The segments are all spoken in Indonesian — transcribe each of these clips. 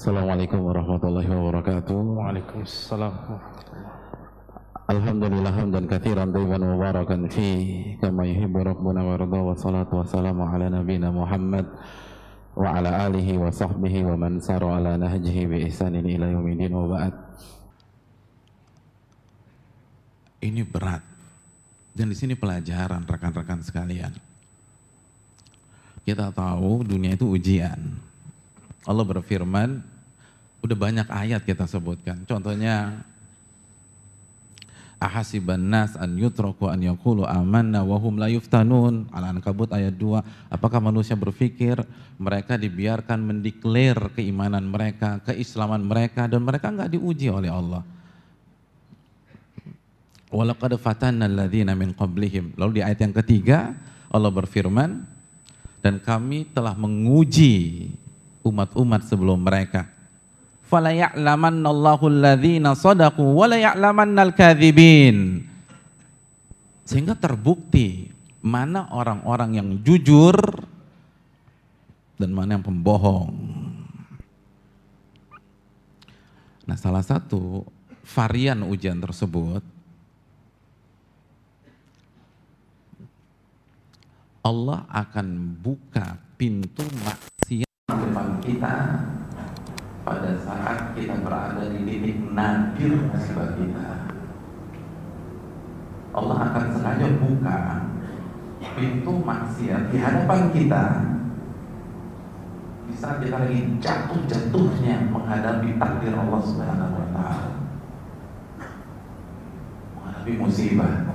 Assalamualaikum warahmatullahi wabarakatuh. Waalaikumsalam Alhamdulillah hamdan katsiran thayyiban mubarakan fi kama yuhibbu rabbuna wa radha wa salatu wa salamu ala nabiyyina Muhammad wa ala alihi wa sahbihi wa man sara ala nahjihi bi ihsanin ila yaumil wa ba'd. Ini berat. Dan di sini pelajaran rekan-rekan sekalian. Kita tahu dunia itu ujian. Allah berfirman, udah banyak ayat kita sebutkan. Contohnya ahasiban nas an yutraku an yakulu amanna wa hum la yuftanun Al-Ankabut ayat 2 apakah manusia berpikir mereka dibiarkan mendeklir keimanan mereka keislaman mereka dan mereka nggak diuji oleh Allah walaqad fatanna alladziina min qablihim lalu di ayat yang ketiga Allah berfirman dan kami telah menguji umat-umat sebelum mereka sadaqu wa kadzibin. Sehingga terbukti mana orang-orang yang jujur dan mana yang pembohong. Nah, salah satu varian ujian tersebut Allah akan buka pintu maksiat depan kita pada saat kita berada di titik nadir nasibah kita Allah akan sengaja buka pintu maksiat di hadapan kita di saat kita lagi jatuh-jatuhnya menghadapi takdir Allah Subhanahu wa taala menghadapi musibah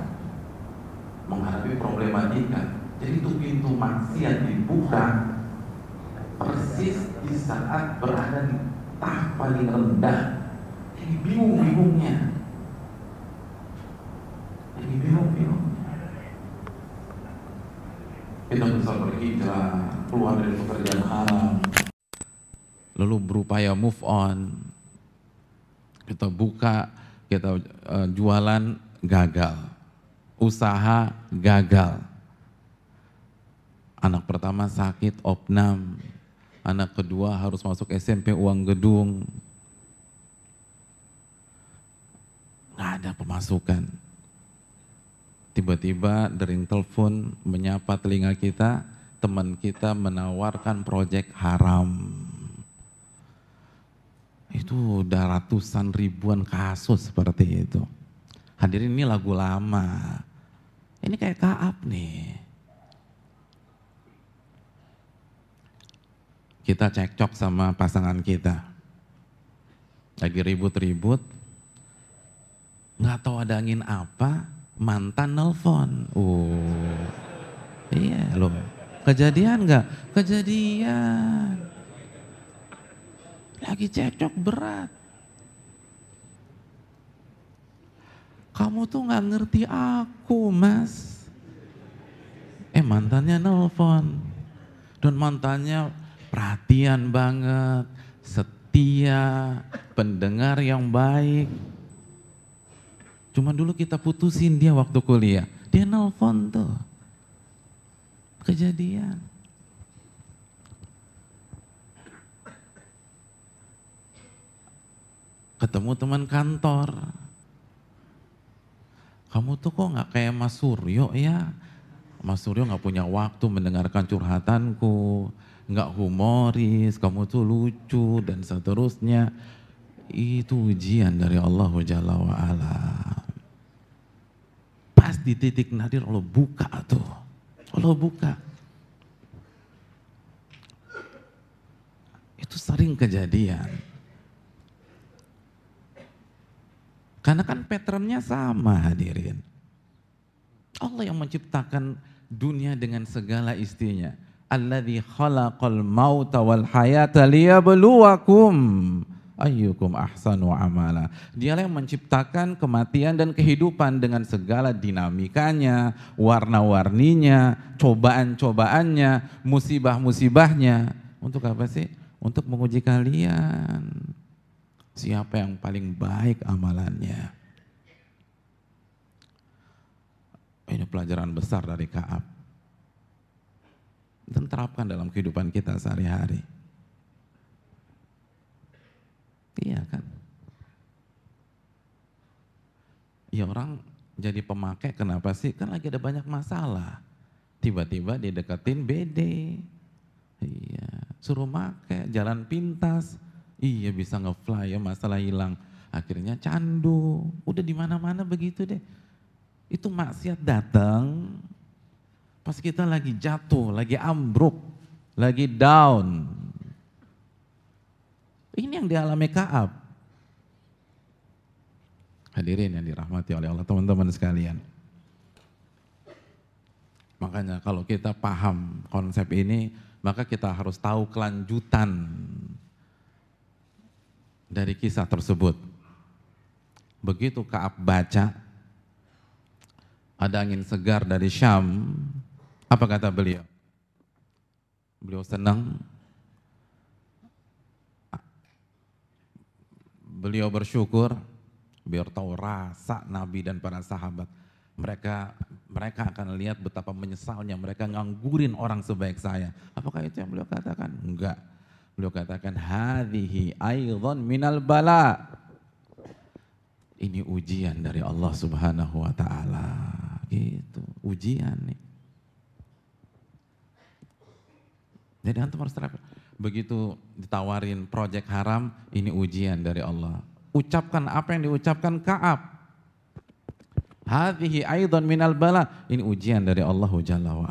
menghadapi problematika jadi itu pintu maksiat dibuka persis di saat berada di tah paling rendah jadi bingung-bingungnya jadi bingung-bingungnya kita bisa pergi jalan keluar dari pekerjaan haram lalu berupaya move on kita buka kita uh, jualan gagal usaha gagal anak pertama sakit opnam anak kedua harus masuk SMP uang gedung. Nggak ada pemasukan. Tiba-tiba dering telepon menyapa telinga kita, teman kita menawarkan proyek haram. Itu udah ratusan ribuan kasus seperti itu. Hadirin ini lagu lama. Ini kayak kaap nih. kita cekcok sama pasangan kita. Lagi ribut-ribut, nggak tahu ada angin apa, mantan nelfon. uh, iya loh. Kejadian nggak? Kejadian. Lagi cekcok berat. Kamu tuh nggak ngerti aku, mas. Eh mantannya nelfon. Dan mantannya perhatian banget, setia, pendengar yang baik. Cuma dulu kita putusin dia waktu kuliah. Dia nelfon tuh. Kejadian. Ketemu teman kantor. Kamu tuh kok gak kayak Mas Suryo ya? Mas Suryo gak punya waktu mendengarkan curhatanku nggak humoris, kamu tuh lucu dan seterusnya. Itu ujian dari Allah Jalla wa'ala. Pas di titik nadir Allah buka tuh. Allah buka. Itu sering kejadian. Karena kan patternnya sama hadirin. Allah yang menciptakan dunia dengan segala istinya alladhi khalaqal mauta wal hayata liyabluwakum ayyukum ahsanu amala. Dialah yang menciptakan kematian dan kehidupan dengan segala dinamikanya, warna-warninya, cobaan-cobaannya, musibah-musibahnya. Untuk apa sih? Untuk menguji kalian. Siapa yang paling baik amalannya? Ini pelajaran besar dari Kaab dan terapkan dalam kehidupan kita sehari-hari. Iya kan? Ya orang jadi pemakai kenapa sih? Kan lagi ada banyak masalah. Tiba-tiba dideketin BD. Iya, suruh make, jalan pintas. Iya bisa ngefly ya masalah hilang. Akhirnya candu. Udah di mana-mana begitu deh. Itu maksiat datang, Pas kita lagi jatuh, lagi ambruk, lagi down. Ini yang dialami Kaab. Hadirin yang dirahmati oleh Allah teman-teman sekalian. Makanya kalau kita paham konsep ini, maka kita harus tahu kelanjutan dari kisah tersebut. Begitu Kaab baca, ada angin segar dari Syam, apa kata beliau? Beliau senang. Beliau bersyukur biar tahu rasa Nabi dan para sahabat. Mereka mereka akan lihat betapa menyesalnya mereka nganggurin orang sebaik saya. Apakah itu yang beliau katakan? Enggak. Beliau katakan hadihi aydhan minal bala. Ini ujian dari Allah Subhanahu wa taala. Gitu, ujian nih. Jadi antum harus terapkan. Begitu ditawarin proyek haram, ini ujian dari Allah. Ucapkan apa yang diucapkan Kaab. Hadhihi aidan minal bala. Ini ujian dari Allah Jalla wa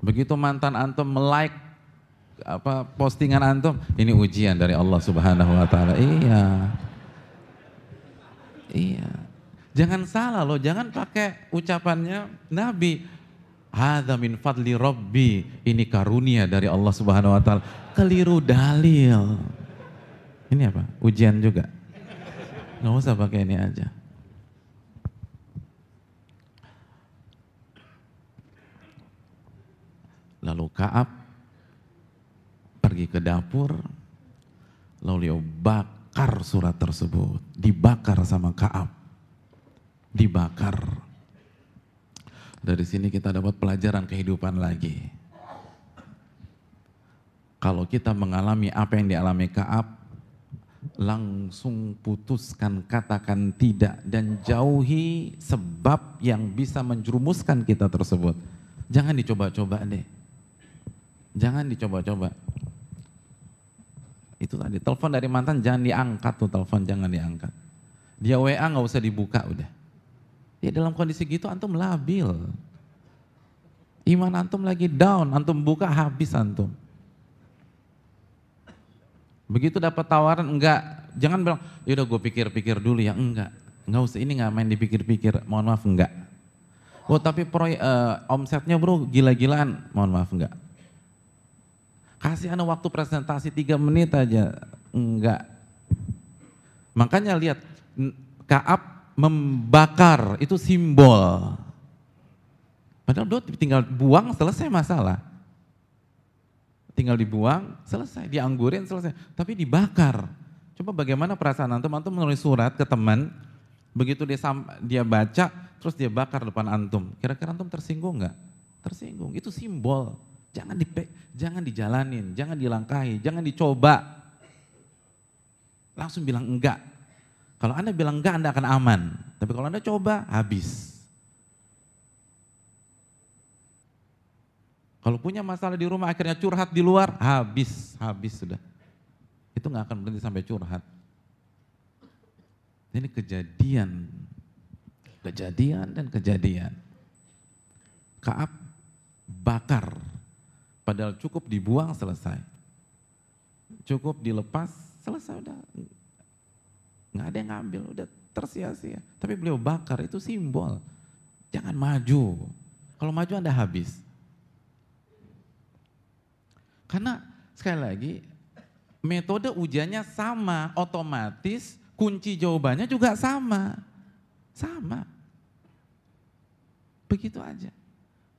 Begitu mantan antum melike apa postingan antum, ini ujian dari Allah Subhanahu wa taala. Iya. Iya. Jangan salah loh, jangan pakai ucapannya Nabi. Hadza min fadli rabbi. Ini karunia dari Allah Subhanahu wa taala. Keliru dalil. Ini apa? Ujian juga. Nggak usah pakai ini aja. Lalu Kaab pergi ke dapur, lalu dia bakar surat tersebut, dibakar sama Kaab dibakar. Dari sini kita dapat pelajaran kehidupan lagi. Kalau kita mengalami apa yang dialami Kaab, langsung putuskan katakan tidak dan jauhi sebab yang bisa menjerumuskan kita tersebut. Jangan dicoba-coba deh. Jangan dicoba-coba. Itu tadi telepon dari mantan jangan diangkat tuh telepon jangan diangkat. Dia WA nggak usah dibuka udah. Ya dalam kondisi gitu antum labil. Iman antum lagi down, antum buka habis antum. Begitu dapat tawaran enggak, jangan bilang, yaudah gue pikir-pikir dulu ya, enggak. Enggak usah ini enggak main dipikir-pikir, mohon maaf enggak. Oh tapi proyek uh, omsetnya bro gila-gilaan, mohon maaf enggak. Kasih anak waktu presentasi tiga menit aja, enggak. Makanya lihat, Kaab membakar itu simbol. Padahal dot tinggal buang selesai masalah. Tinggal dibuang, selesai. Dianggurin, selesai. Tapi dibakar. Coba bagaimana perasaan antum, antum menulis surat ke teman, begitu dia, dia baca, terus dia bakar depan antum. Kira-kira antum tersinggung nggak? Tersinggung, itu simbol. Jangan di, jangan dijalanin, jangan dilangkahi, jangan dicoba. Langsung bilang enggak, kalau Anda bilang enggak, Anda akan aman. Tapi kalau Anda coba, habis. Kalau punya masalah di rumah, akhirnya curhat di luar, habis, habis sudah. Itu nggak akan berhenti sampai curhat. Ini kejadian, kejadian dan kejadian. Kaab bakar, padahal cukup dibuang selesai. Cukup dilepas, selesai udah nggak ada yang ngambil, udah tersia-sia. Tapi beliau bakar itu simbol. Jangan maju. Kalau maju Anda habis. Karena sekali lagi metode ujiannya sama, otomatis kunci jawabannya juga sama. Sama. Begitu aja.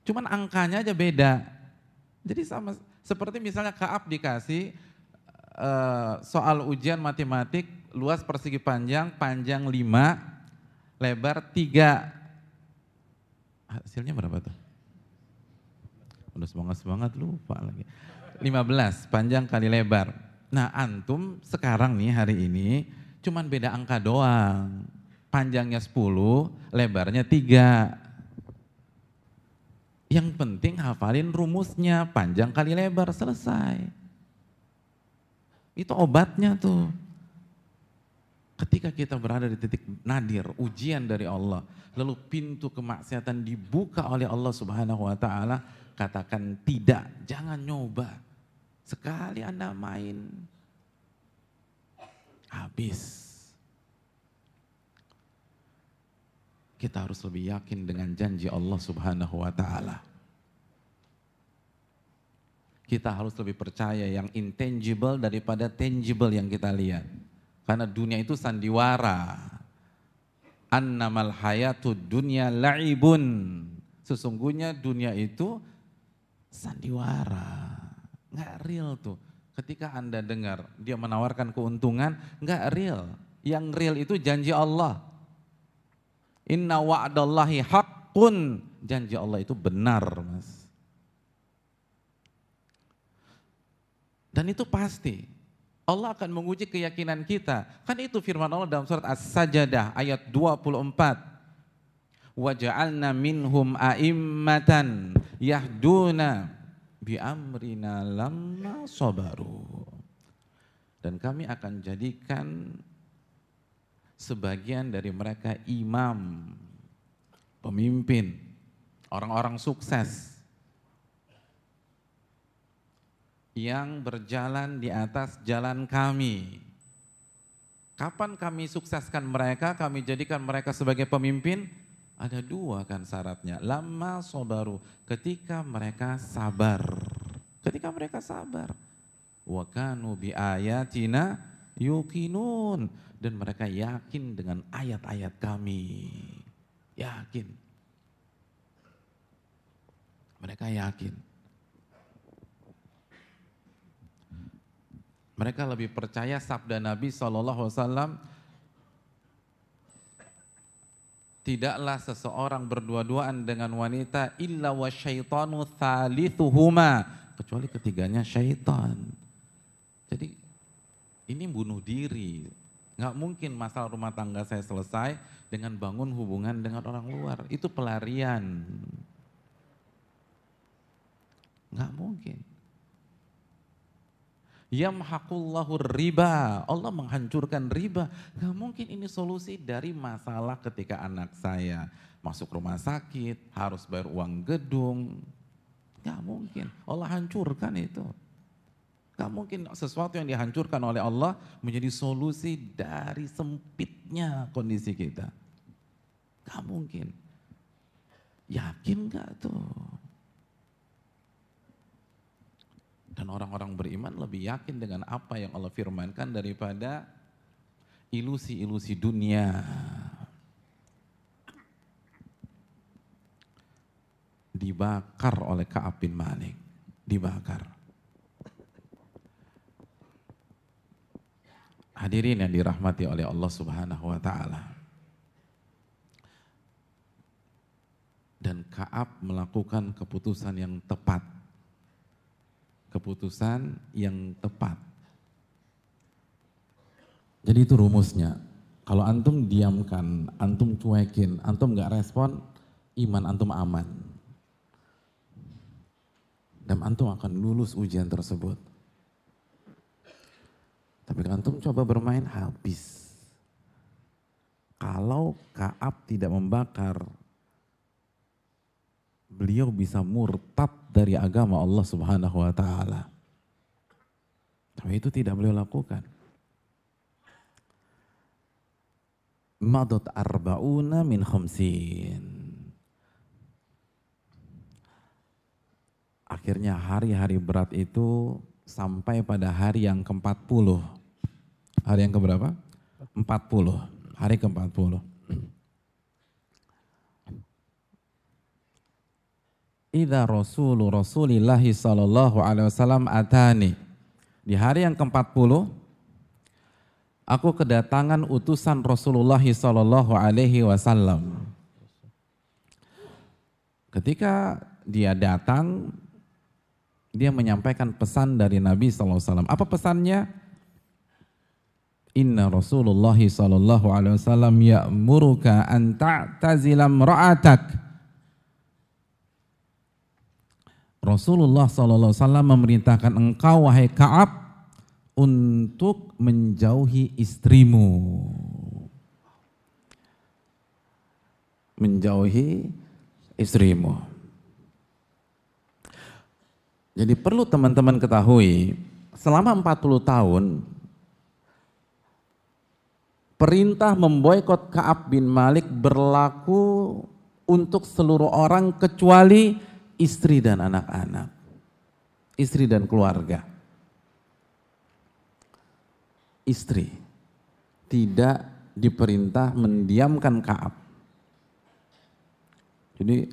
Cuman angkanya aja beda. Jadi sama seperti misalnya Kaab dikasih eh, soal ujian matematik luas persegi panjang, panjang 5, lebar 3. Hasilnya berapa tuh? Udah semangat-semangat lupa lagi. 15, panjang kali lebar. Nah antum sekarang nih hari ini cuman beda angka doang. Panjangnya 10, lebarnya 3. Yang penting hafalin rumusnya, panjang kali lebar, selesai. Itu obatnya tuh. Ketika kita berada di titik nadir, ujian dari Allah, lalu pintu kemaksiatan dibuka oleh Allah Subhanahu wa taala, katakan tidak, jangan nyoba. Sekali Anda main habis. Kita harus lebih yakin dengan janji Allah Subhanahu wa taala. Kita harus lebih percaya yang intangible daripada tangible yang kita lihat. Karena dunia itu sandiwara. Annamal hayatu dunya la'ibun. Sesungguhnya dunia itu sandiwara. Nggak real tuh. Ketika Anda dengar dia menawarkan keuntungan, nggak real. Yang real itu janji Allah. Inna wa'dallahi haqqun. Janji Allah itu benar, Mas. Dan itu pasti. Allah akan menguji keyakinan kita. Kan itu firman Allah dalam surat as Sajdah ayat 24. Waja'alna minhum a'immatan yahduna bi amrina lamma sabaru. Dan kami akan jadikan sebagian dari mereka imam, pemimpin, orang-orang sukses yang berjalan di atas jalan kami. Kapan kami sukseskan mereka, kami jadikan mereka sebagai pemimpin? Ada dua kan syaratnya. Lama sobaru, ketika mereka sabar. Ketika mereka sabar. Wa kanu bi ayatina yukinun. Dan mereka yakin dengan ayat-ayat kami. Yakin. Mereka yakin. Mereka lebih percaya sabda Nabi SAW Tidaklah seseorang berdua-duaan dengan wanita illa wa syaitanu thalithuhuma kecuali ketiganya syaitan. Jadi ini bunuh diri. Nggak mungkin masalah rumah tangga saya selesai dengan bangun hubungan dengan orang luar. Itu pelarian. Nggak mungkin. Yamhaqullahu riba. Allah menghancurkan riba. Gak mungkin ini solusi dari masalah ketika anak saya masuk rumah sakit, harus bayar uang gedung. Gak mungkin. Allah hancurkan itu. Gak mungkin sesuatu yang dihancurkan oleh Allah menjadi solusi dari sempitnya kondisi kita. Gak mungkin. Yakin gak tuh? Dan orang-orang beriman lebih yakin dengan apa yang Allah firmankan daripada ilusi-ilusi dunia. Dibakar oleh Ka'ab bin Malik. Dibakar. Hadirin yang dirahmati oleh Allah Subhanahu wa taala. Dan Kaab melakukan keputusan yang tepat keputusan yang tepat. Jadi itu rumusnya. Kalau antum diamkan, antum cuekin, antum nggak respon, iman antum aman. Dan antum akan lulus ujian tersebut. Tapi antum coba bermain habis. Kalau Kaab tidak membakar beliau bisa murtad dari agama Allah Subhanahu wa taala. Tapi itu tidak beliau lakukan. Madot arbauna min khamsin. Akhirnya hari-hari berat itu sampai pada hari yang ke-40. Hari yang keberapa? 40. Hari ke-40. idza rasulu rasulillah sallallahu alaihi wasallam atani di hari yang ke-40 aku kedatangan utusan Rasulullah sallallahu alaihi wasallam ketika dia datang dia menyampaikan pesan dari Nabi sallallahu alaihi wasallam apa pesannya Inna Rasulullah sallallahu alaihi wasallam ya'muruka an ta'tazilam ra'atak Rasulullah SAW memerintahkan engkau wahai Kaab untuk menjauhi istrimu. Menjauhi istrimu. Jadi perlu teman-teman ketahui, selama 40 tahun perintah memboikot Ka'ab bin Malik berlaku untuk seluruh orang kecuali istri dan anak-anak, istri dan keluarga. Istri tidak diperintah mendiamkan Kaab. Jadi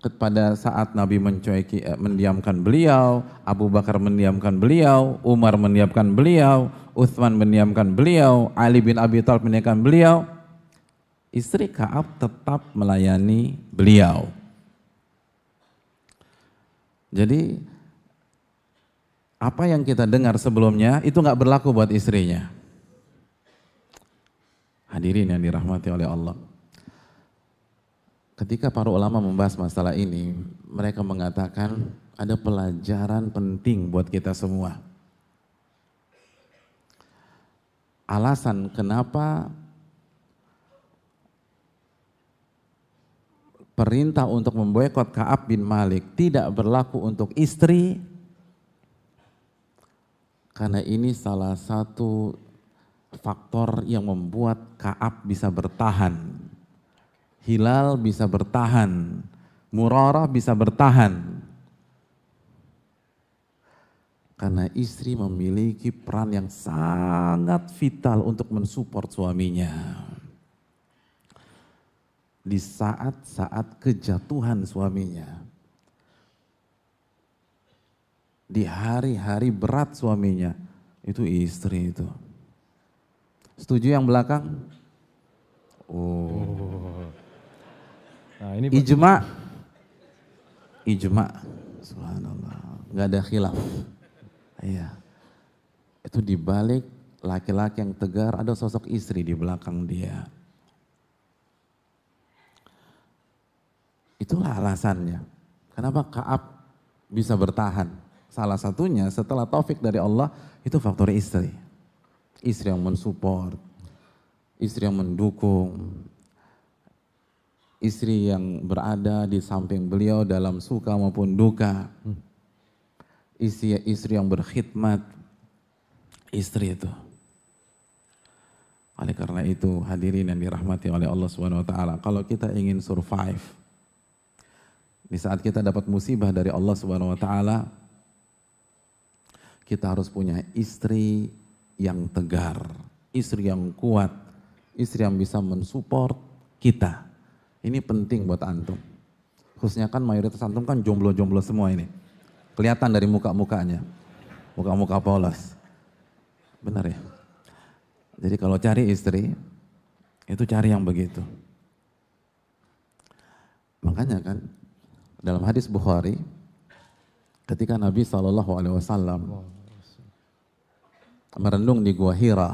kepada saat Nabi mencueki, eh, mendiamkan beliau, Abu Bakar mendiamkan beliau, Umar mendiamkan beliau, Uthman mendiamkan beliau, Ali bin Abi Thalib mendiamkan beliau, istri Kaab tetap melayani beliau. Jadi apa yang kita dengar sebelumnya itu nggak berlaku buat istrinya. Hadirin yang dirahmati oleh Allah. Ketika para ulama membahas masalah ini, mereka mengatakan ada pelajaran penting buat kita semua. Alasan kenapa perintah untuk memboikot Kaab bin Malik tidak berlaku untuk istri karena ini salah satu faktor yang membuat Kaab bisa bertahan. Hilal bisa bertahan, Murarah bisa bertahan. Karena istri memiliki peran yang sangat vital untuk mensupport suaminya di saat-saat kejatuhan suaminya. Di hari-hari berat suaminya. Itu istri itu. Setuju yang belakang? Oh. Nah, ini oh. ijma. Ijma. Subhanallah. Gak ada khilaf. Iya. Itu dibalik laki-laki yang tegar ada sosok istri di belakang dia. Itulah alasannya. Kenapa Kaab bisa bertahan? Salah satunya setelah taufik dari Allah itu faktor istri. Istri yang mensupport, istri yang mendukung, istri yang berada di samping beliau dalam suka maupun duka. Istri, istri yang berkhidmat, istri itu. Oleh karena itu hadirin yang dirahmati oleh Allah Swt. kalau kita ingin survive di saat kita dapat musibah dari Allah Subhanahu wa taala, kita harus punya istri yang tegar, istri yang kuat, istri yang bisa mensupport kita. Ini penting buat antum. Khususnya kan mayoritas antum kan jomblo-jomblo semua ini. Kelihatan dari muka-mukanya. Muka-muka polos. Benar ya? Jadi kalau cari istri, itu cari yang begitu. Makanya kan dalam hadis Bukhari ketika Nabi Shallallahu Alaihi Wasallam merenung di gua Hira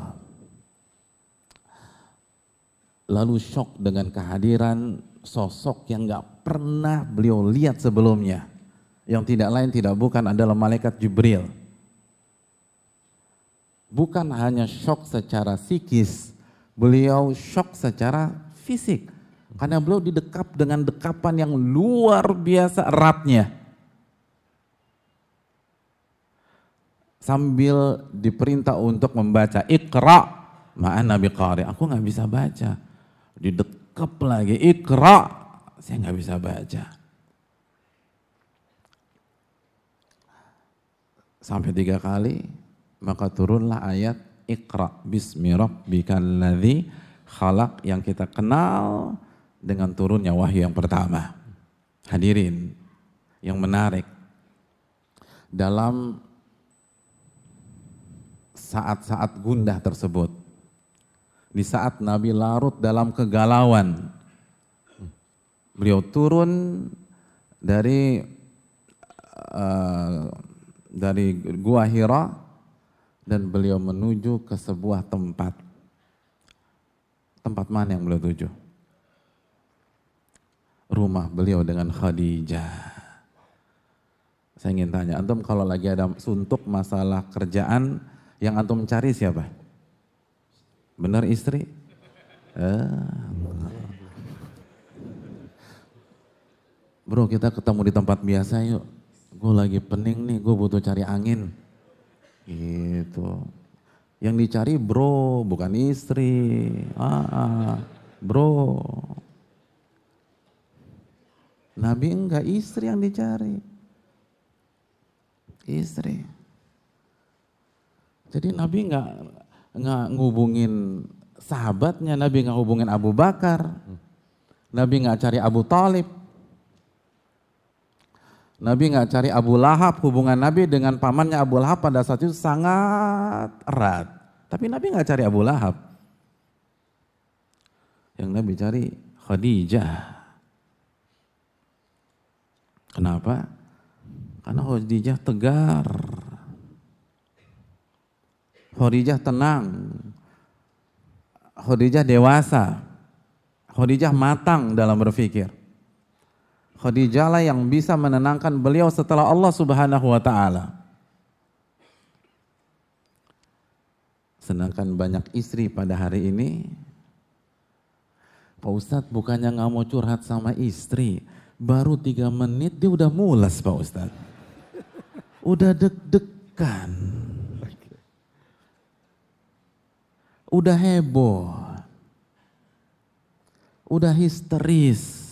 lalu shock dengan kehadiran sosok yang nggak pernah beliau lihat sebelumnya yang tidak lain tidak bukan adalah malaikat Jibril bukan hanya shock secara psikis beliau shock secara fisik karena beliau didekap dengan dekapan yang luar biasa eratnya. Sambil diperintah untuk membaca, ikra, ma'an Nabi Qari. Aku nggak bisa baca. Didekap lagi, ikra, Saya nggak bisa baca. Sampai tiga kali, maka turunlah ayat ikra bismi rabbikal ladzi khalaq yang kita kenal dengan turunnya wahyu yang pertama. Hadirin, yang menarik dalam saat-saat gundah tersebut, di saat Nabi larut dalam kegalauan, beliau turun dari uh, dari gua Hira dan beliau menuju ke sebuah tempat. Tempat mana yang beliau tuju? rumah beliau dengan Khadijah. Saya ingin tanya, antum kalau lagi ada suntuk masalah kerjaan, yang antum cari siapa? Benar istri? Eh, bro kita ketemu di tempat biasa yuk. Gue lagi pening nih, gue butuh cari angin. Gitu. Yang dicari bro, bukan istri. Ah, ah. bro, Nabi enggak, istri yang dicari. Istri. Jadi Nabi enggak enggak ngubungin sahabatnya, Nabi enggak hubungin Abu Bakar. Nabi enggak cari Abu Talib. Nabi enggak cari Abu Lahab, hubungan Nabi dengan pamannya Abu Lahab pada saat itu sangat erat. Tapi Nabi enggak cari Abu Lahab. Yang Nabi cari Khadijah Kenapa? Karena Khadijah tegar. Khadijah tenang. Khadijah dewasa. Khadijah matang dalam berpikir. Khadijah lah yang bisa menenangkan beliau setelah Allah Subhanahu wa taala. Sedangkan banyak istri pada hari ini Pak Ustadz bukannya nggak mau curhat sama istri, Baru tiga menit dia udah mulas Pak Ustadz. Udah deg-degan. Udah heboh. Udah histeris.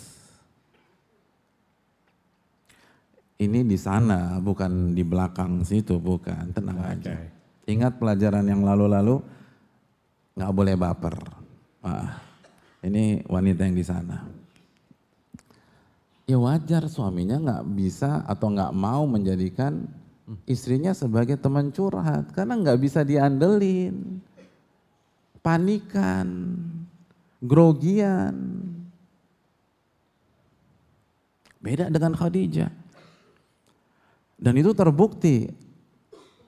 Ini di sana, bukan di belakang situ, bukan. Tenang okay. Ah, aja. Ingat pelajaran yang lalu-lalu, nggak -lalu, boleh baper. Ah, ini wanita yang di sana ya wajar suaminya nggak bisa atau nggak mau menjadikan istrinya sebagai teman curhat karena nggak bisa diandelin panikan grogian beda dengan Khadijah dan itu terbukti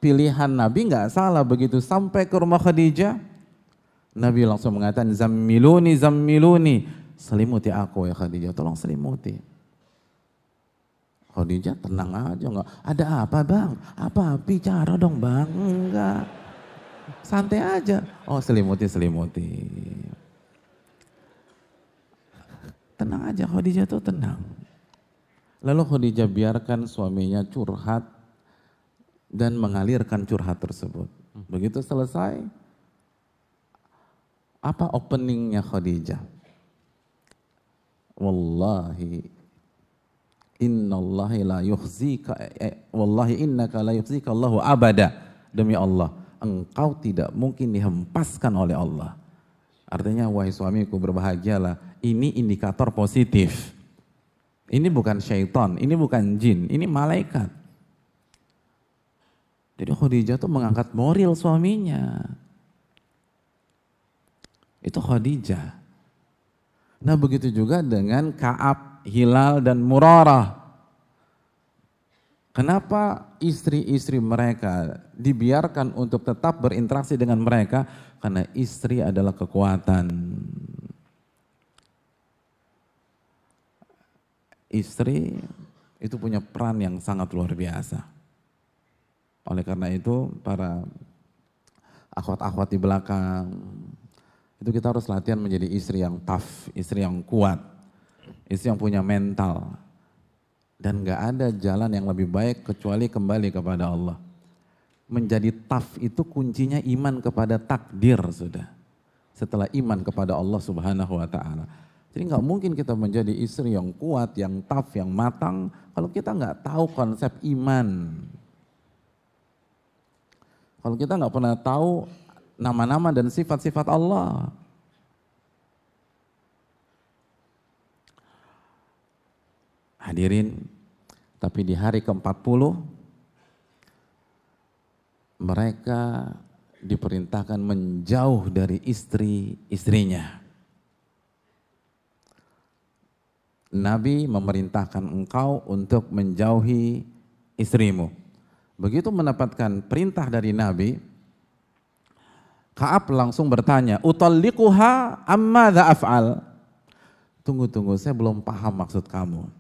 pilihan Nabi nggak salah begitu sampai ke rumah Khadijah Nabi langsung mengatakan zammiluni zammiluni selimuti aku ya Khadijah tolong selimuti Khadijah tenang aja enggak ada apa bang apa bicara dong bang enggak santai aja oh selimuti selimuti tenang aja Khadijah tuh tenang lalu Khadijah biarkan suaminya curhat dan mengalirkan curhat tersebut begitu selesai apa openingnya Khadijah wallahi Innallahi la yuhzika eh, eh, wallahi innaka la yuhzika Allahu abada. Demi Allah, engkau tidak mungkin dihempaskan oleh Allah. Artinya wahai suamiku berbahagialah. Ini indikator positif. Ini bukan syaitan, ini bukan jin, ini malaikat. Jadi Khadijah tuh mengangkat moral suaminya. Itu Khadijah. Nah begitu juga dengan Kaab Hilal dan Murarah. Kenapa istri-istri mereka dibiarkan untuk tetap berinteraksi dengan mereka? Karena istri adalah kekuatan. Istri itu punya peran yang sangat luar biasa. Oleh karena itu, para akhwat-akhwat di belakang, itu kita harus latihan menjadi istri yang tough, istri yang kuat itu yang punya mental. Dan gak ada jalan yang lebih baik kecuali kembali kepada Allah. Menjadi taf itu kuncinya iman kepada takdir sudah. Setelah iman kepada Allah subhanahu wa ta'ala. Jadi nggak mungkin kita menjadi istri yang kuat, yang taf, yang matang kalau kita nggak tahu konsep iman. Kalau kita nggak pernah tahu nama-nama dan sifat-sifat Allah. Hadirin, tapi di hari ke-40 mereka diperintahkan menjauh dari istri-istrinya. Nabi memerintahkan engkau untuk menjauhi istrimu. Begitu mendapatkan perintah dari Nabi, Kaab langsung bertanya, Utallikuha amma af'al?" Tunggu-tunggu, saya belum paham maksud kamu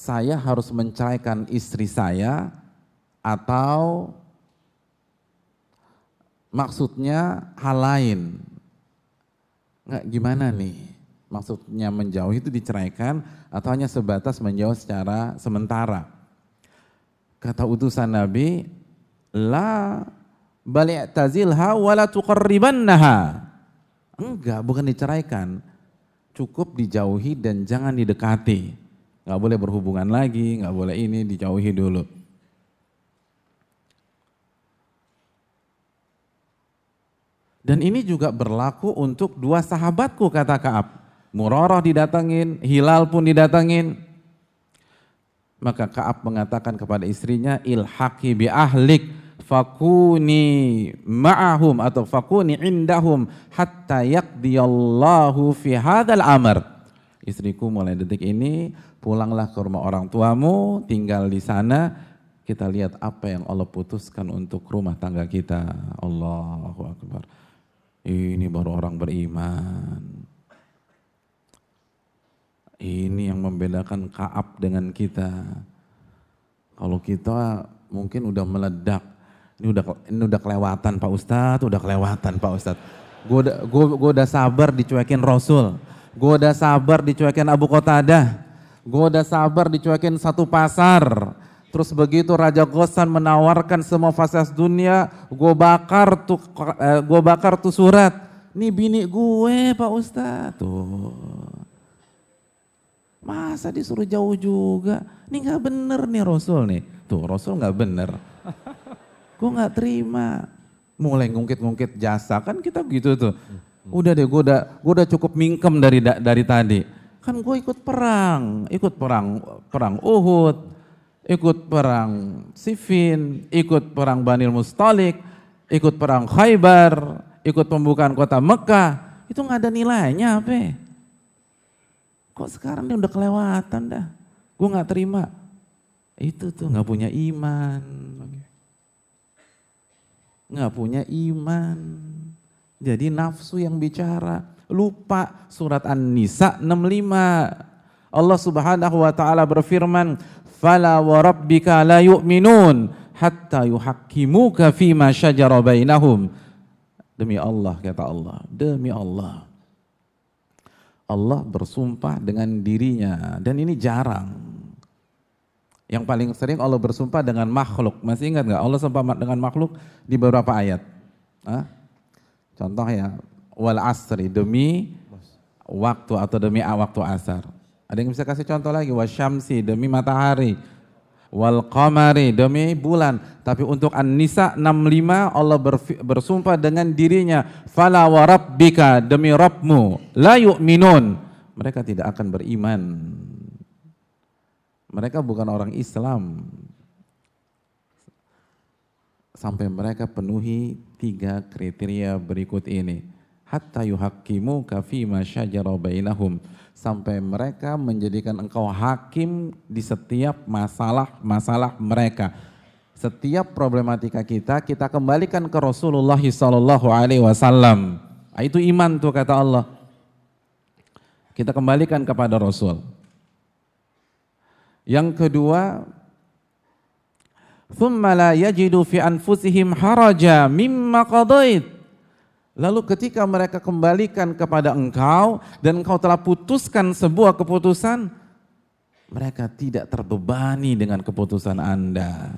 saya harus menceraikan istri saya atau maksudnya hal lain. Nggak gimana nih? Maksudnya menjauhi itu diceraikan atau hanya sebatas menjauh secara sementara. Kata utusan Nabi, la balik tazilha wala tuqarribannaha. Enggak, bukan diceraikan. Cukup dijauhi dan jangan didekati nggak boleh berhubungan lagi, nggak boleh ini, dijauhi dulu. Dan ini juga berlaku untuk dua sahabatku kata Kaab. Muroroh didatangin, Hilal pun didatangin. Maka Kaab mengatakan kepada istrinya, ilhaki bi ahlik fakuni ma'ahum atau fakuni indahum hatta yakdiyallahu fi hadal amr. Istriku mulai detik ini Pulanglah ke rumah orang tuamu, tinggal di sana. Kita lihat apa yang Allah putuskan untuk rumah tangga kita. Allahu Akbar. Ini baru orang beriman. Ini yang membedakan Kaab dengan kita. Kalau kita mungkin udah meledak. Ini udah ini udah kelewatan Pak Ustadz, udah kelewatan Pak Ustadz. Gue udah, gua, gua udah sabar dicuekin Rasul. Gue udah sabar dicuekin Abu Qatadah. Gue udah sabar dicuekin satu pasar. Terus begitu Raja Gosan menawarkan semua fasilitas dunia, gue bakar tuh eh, gue bakar tuh surat. Nih bini gue Pak Ustadz. Tuh. Masa disuruh jauh juga? Ini nggak bener nih Rasul nih. Tuh Rasul gak bener. gue gak terima. Mulai ngungkit-ngungkit jasa kan kita begitu tuh. Udah deh gue udah, gue udah cukup mingkem dari dari tadi Kan gue ikut perang, ikut perang perang Uhud, ikut perang Siffin, ikut perang Banil Mustalik, ikut perang Khaybar, ikut pembukaan kota Mekah. Itu nggak ada nilainya apa Kok sekarang dia udah kelewatan dah. Gue nggak terima. Itu tuh nggak punya iman. Nggak punya iman. Jadi nafsu yang bicara lupa surat An-Nisa 65. Allah Subhanahu wa taala berfirman, "Fala wa rabbika la yu'minun hatta yuhaqqimuka ma syajara bainahum." Demi Allah kata Allah, demi Allah. Allah bersumpah dengan dirinya dan ini jarang. Yang paling sering Allah bersumpah dengan makhluk. Masih ingat nggak Allah sumpah dengan makhluk di beberapa ayat? Hah? Contoh ya, wal asri demi waktu atau demi waktu asar. Ada yang bisa kasih contoh lagi? syamsi demi matahari. Wal qamari demi bulan. Tapi untuk An-Nisa 65 Allah bersumpah dengan dirinya, "Fala wa rabbika demi Rabbmu la yu'minun." Mereka tidak akan beriman. Mereka bukan orang Islam. Sampai mereka penuhi tiga kriteria berikut ini hatta yuhakimu kafima syajara bainahum sampai mereka menjadikan engkau hakim di setiap masalah-masalah mereka. Setiap problematika kita kita kembalikan ke Rasulullah sallallahu alaihi wasallam. Ah, itu iman tuh kata Allah. Kita kembalikan kepada Rasul. Yang kedua, ثم لا يجد في أنفسهم haraja mimma qadait Lalu ketika mereka kembalikan kepada engkau dan engkau telah putuskan sebuah keputusan, mereka tidak terbebani dengan keputusan Anda.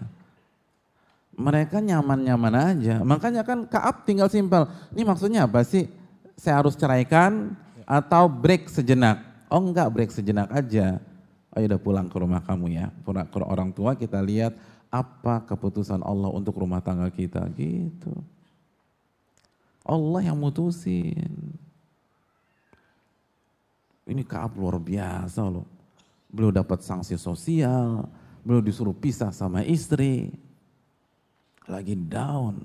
Mereka nyaman-nyaman aja. Makanya kan Kaab tinggal simpel. Ini maksudnya apa sih? Saya harus ceraikan atau break sejenak? Oh enggak, break sejenak aja. Ayo udah pulang ke rumah kamu ya. Pulang ke orang tua kita lihat apa keputusan Allah untuk rumah tangga kita gitu. Allah yang mutusin. Ini Kaab luar biasa loh. Beliau dapat sanksi sosial, beliau disuruh pisah sama istri, lagi down.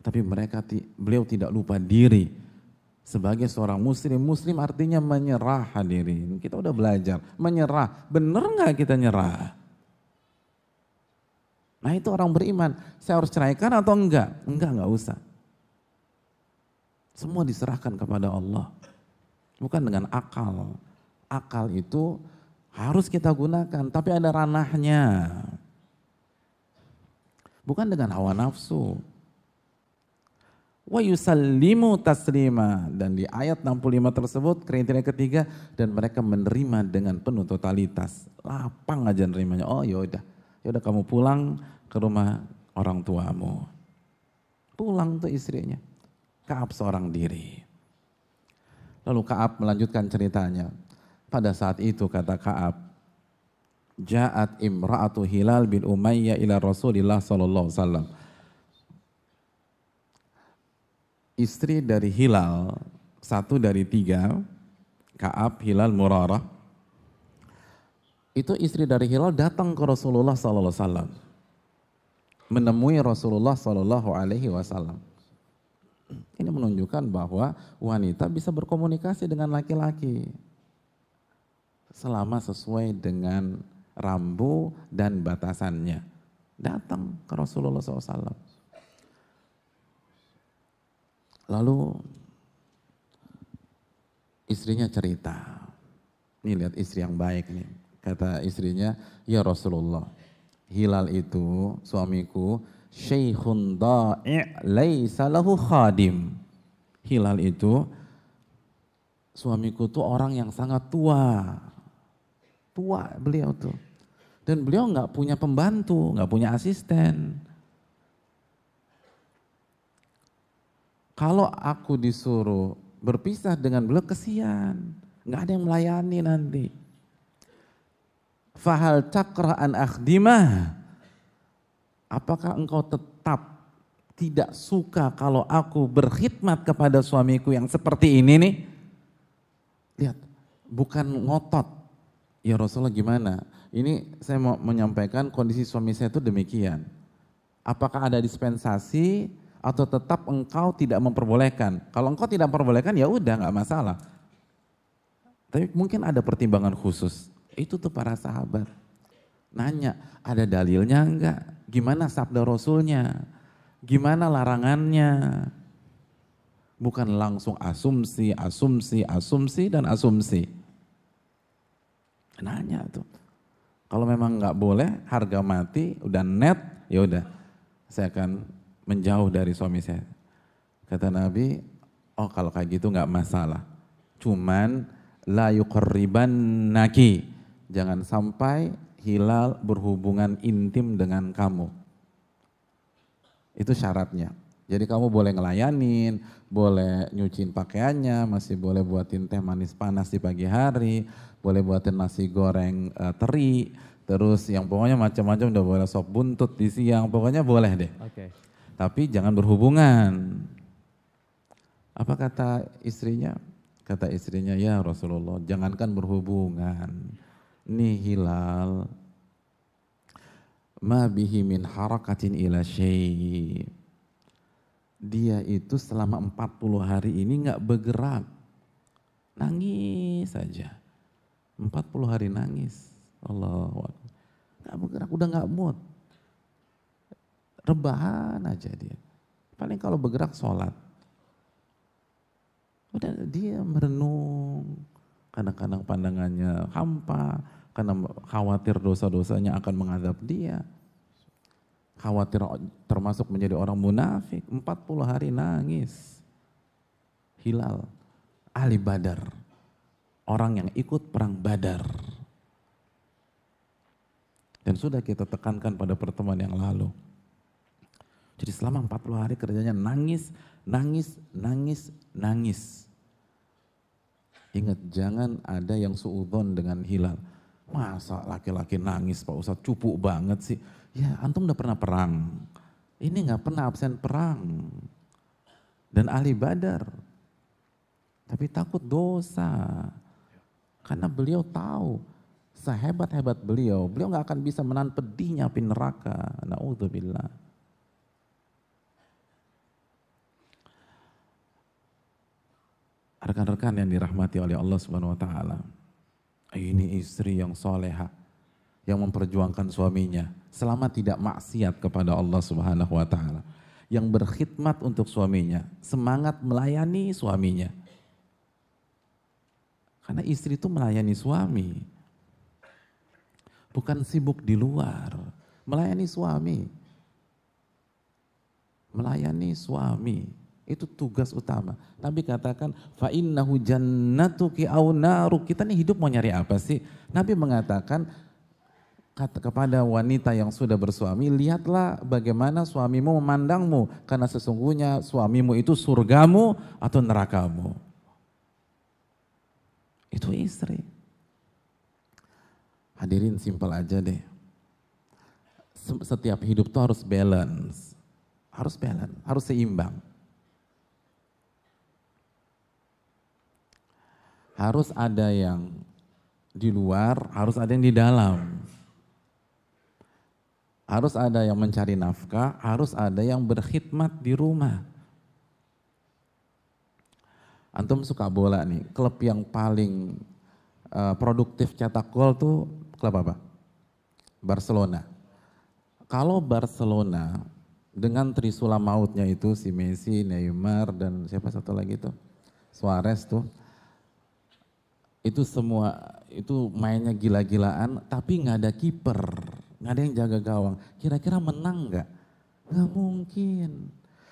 Tapi mereka beliau tidak lupa diri. Sebagai seorang muslim, muslim artinya menyerah hadirin. Kita udah belajar, menyerah. Bener nggak kita nyerah? Nah itu orang beriman. Saya harus ceraikan atau enggak? Enggak, enggak usah. Semua diserahkan kepada Allah. Bukan dengan akal. Akal itu harus kita gunakan, tapi ada ranahnya. Bukan dengan hawa nafsu. Wa yusallimu taslima. Dan di ayat 65 tersebut kriteria ketiga dan mereka menerima dengan penuh totalitas. Lapang aja nerimanya. Oh yaudah. Ya udah kamu pulang ke rumah orang tuamu. Pulang tuh istrinya. Kaab seorang diri. Lalu Kaab melanjutkan ceritanya. Pada saat itu kata Kaab, Ja'at imra'atu Hilal bin Umayyah ila Rasulillah sallallahu wasallam. Istri dari Hilal, satu dari tiga, Kaab, Hilal, Murarah, itu istri dari Hilal datang ke Rasulullah sallallahu alaihi wasallam. Menemui Rasulullah sallallahu alaihi wasallam. Ini menunjukkan bahwa wanita bisa berkomunikasi dengan laki-laki selama sesuai dengan rambu dan batasannya. Datang ke Rasulullah SAW. Lalu istrinya cerita. Ini lihat istri yang baik nih. Kata istrinya, "Ya Rasulullah, hilal itu suamiku syekhun da'i' laisa lahu khadim." Hilal itu suamiku tuh orang yang sangat tua. Tua beliau tuh. Dan beliau nggak punya pembantu, nggak punya asisten. Kalau aku disuruh berpisah dengan beliau kesian, nggak ada yang melayani nanti. Fahal cakra an akhdimah. Apakah engkau tetap tidak suka kalau aku berkhidmat kepada suamiku yang seperti ini nih? Lihat, bukan ngotot. Ya Rasulullah gimana? Ini saya mau menyampaikan kondisi suami saya itu demikian. Apakah ada dispensasi atau tetap engkau tidak memperbolehkan? Kalau engkau tidak memperbolehkan ya udah nggak masalah. Tapi mungkin ada pertimbangan khusus. Itu tuh para sahabat. Nanya, ada dalilnya enggak? Gimana sabda Rasulnya? Gimana larangannya? Bukan langsung asumsi, asumsi, asumsi, dan asumsi. Nanya tuh. Kalau memang enggak boleh, harga mati, udah net, ya udah. Saya akan menjauh dari suami saya. Kata Nabi, oh kalau kayak gitu enggak masalah. Cuman la naki Jangan sampai hilal berhubungan intim dengan kamu. Itu syaratnya. Jadi kamu boleh ngelayanin, boleh nyuciin pakaiannya, masih boleh buatin teh manis panas di pagi hari, boleh buatin nasi goreng e, teri, terus yang pokoknya macam-macam udah boleh sop buntut di siang, pokoknya boleh deh. Oke. Okay. Tapi jangan berhubungan. Apa kata istrinya? Kata istrinya, ya Rasulullah, jangankan berhubungan nih hilal ma bihi min harakatin ila Dia itu selama 40 hari ini nggak bergerak. Nangis saja. 40 hari nangis. Allah nggak bergerak, udah nggak mood. Rebahan aja dia. Paling kalau bergerak sholat. Udah dia merenung, kadang-kadang pandangannya hampa, karena khawatir dosa-dosanya akan menghadap dia. Khawatir termasuk menjadi orang munafik, 40 hari nangis. Hilal, ahli badar, orang yang ikut perang badar. Dan sudah kita tekankan pada pertemuan yang lalu. Jadi selama 40 hari kerjanya nangis, nangis, nangis, nangis. Ingat jangan ada yang suudon dengan hilal. Masa laki-laki nangis Pak Ustadz cupu banget sih. Ya antum udah pernah perang. Ini gak pernah absen perang. Dan ahli badar. Tapi takut dosa. Karena beliau tahu sehebat-hebat beliau, beliau nggak akan bisa menahan pedihnya api neraka. Na'udzubillah. rekan-rekan yang dirahmati oleh Allah Subhanahu wa taala. Ini istri yang soleha, yang memperjuangkan suaminya selama tidak maksiat kepada Allah Subhanahu wa taala, yang berkhidmat untuk suaminya, semangat melayani suaminya. Karena istri itu melayani suami. Bukan sibuk di luar, melayani suami. Melayani suami itu tugas utama. Nabi katakan, fa innahu jannatuki au naru. Kita nih hidup mau nyari apa sih? Nabi mengatakan kata kepada wanita yang sudah bersuami, lihatlah bagaimana suamimu memandangmu karena sesungguhnya suamimu itu surgamu atau nerakamu. Itu istri. Hadirin simpel aja deh. Setiap hidup tuh harus balance. Harus balance, harus seimbang harus ada yang di luar, harus ada yang di dalam. Harus ada yang mencari nafkah, harus ada yang berkhidmat di rumah. Antum suka bola nih, klub yang paling uh, produktif cetak gol tuh klub apa? Barcelona. Kalau Barcelona dengan trisula mautnya itu si Messi, Neymar dan siapa satu lagi tuh? Suarez tuh itu semua itu mainnya gila-gilaan tapi nggak ada kiper nggak ada yang jaga gawang kira-kira menang nggak nggak mungkin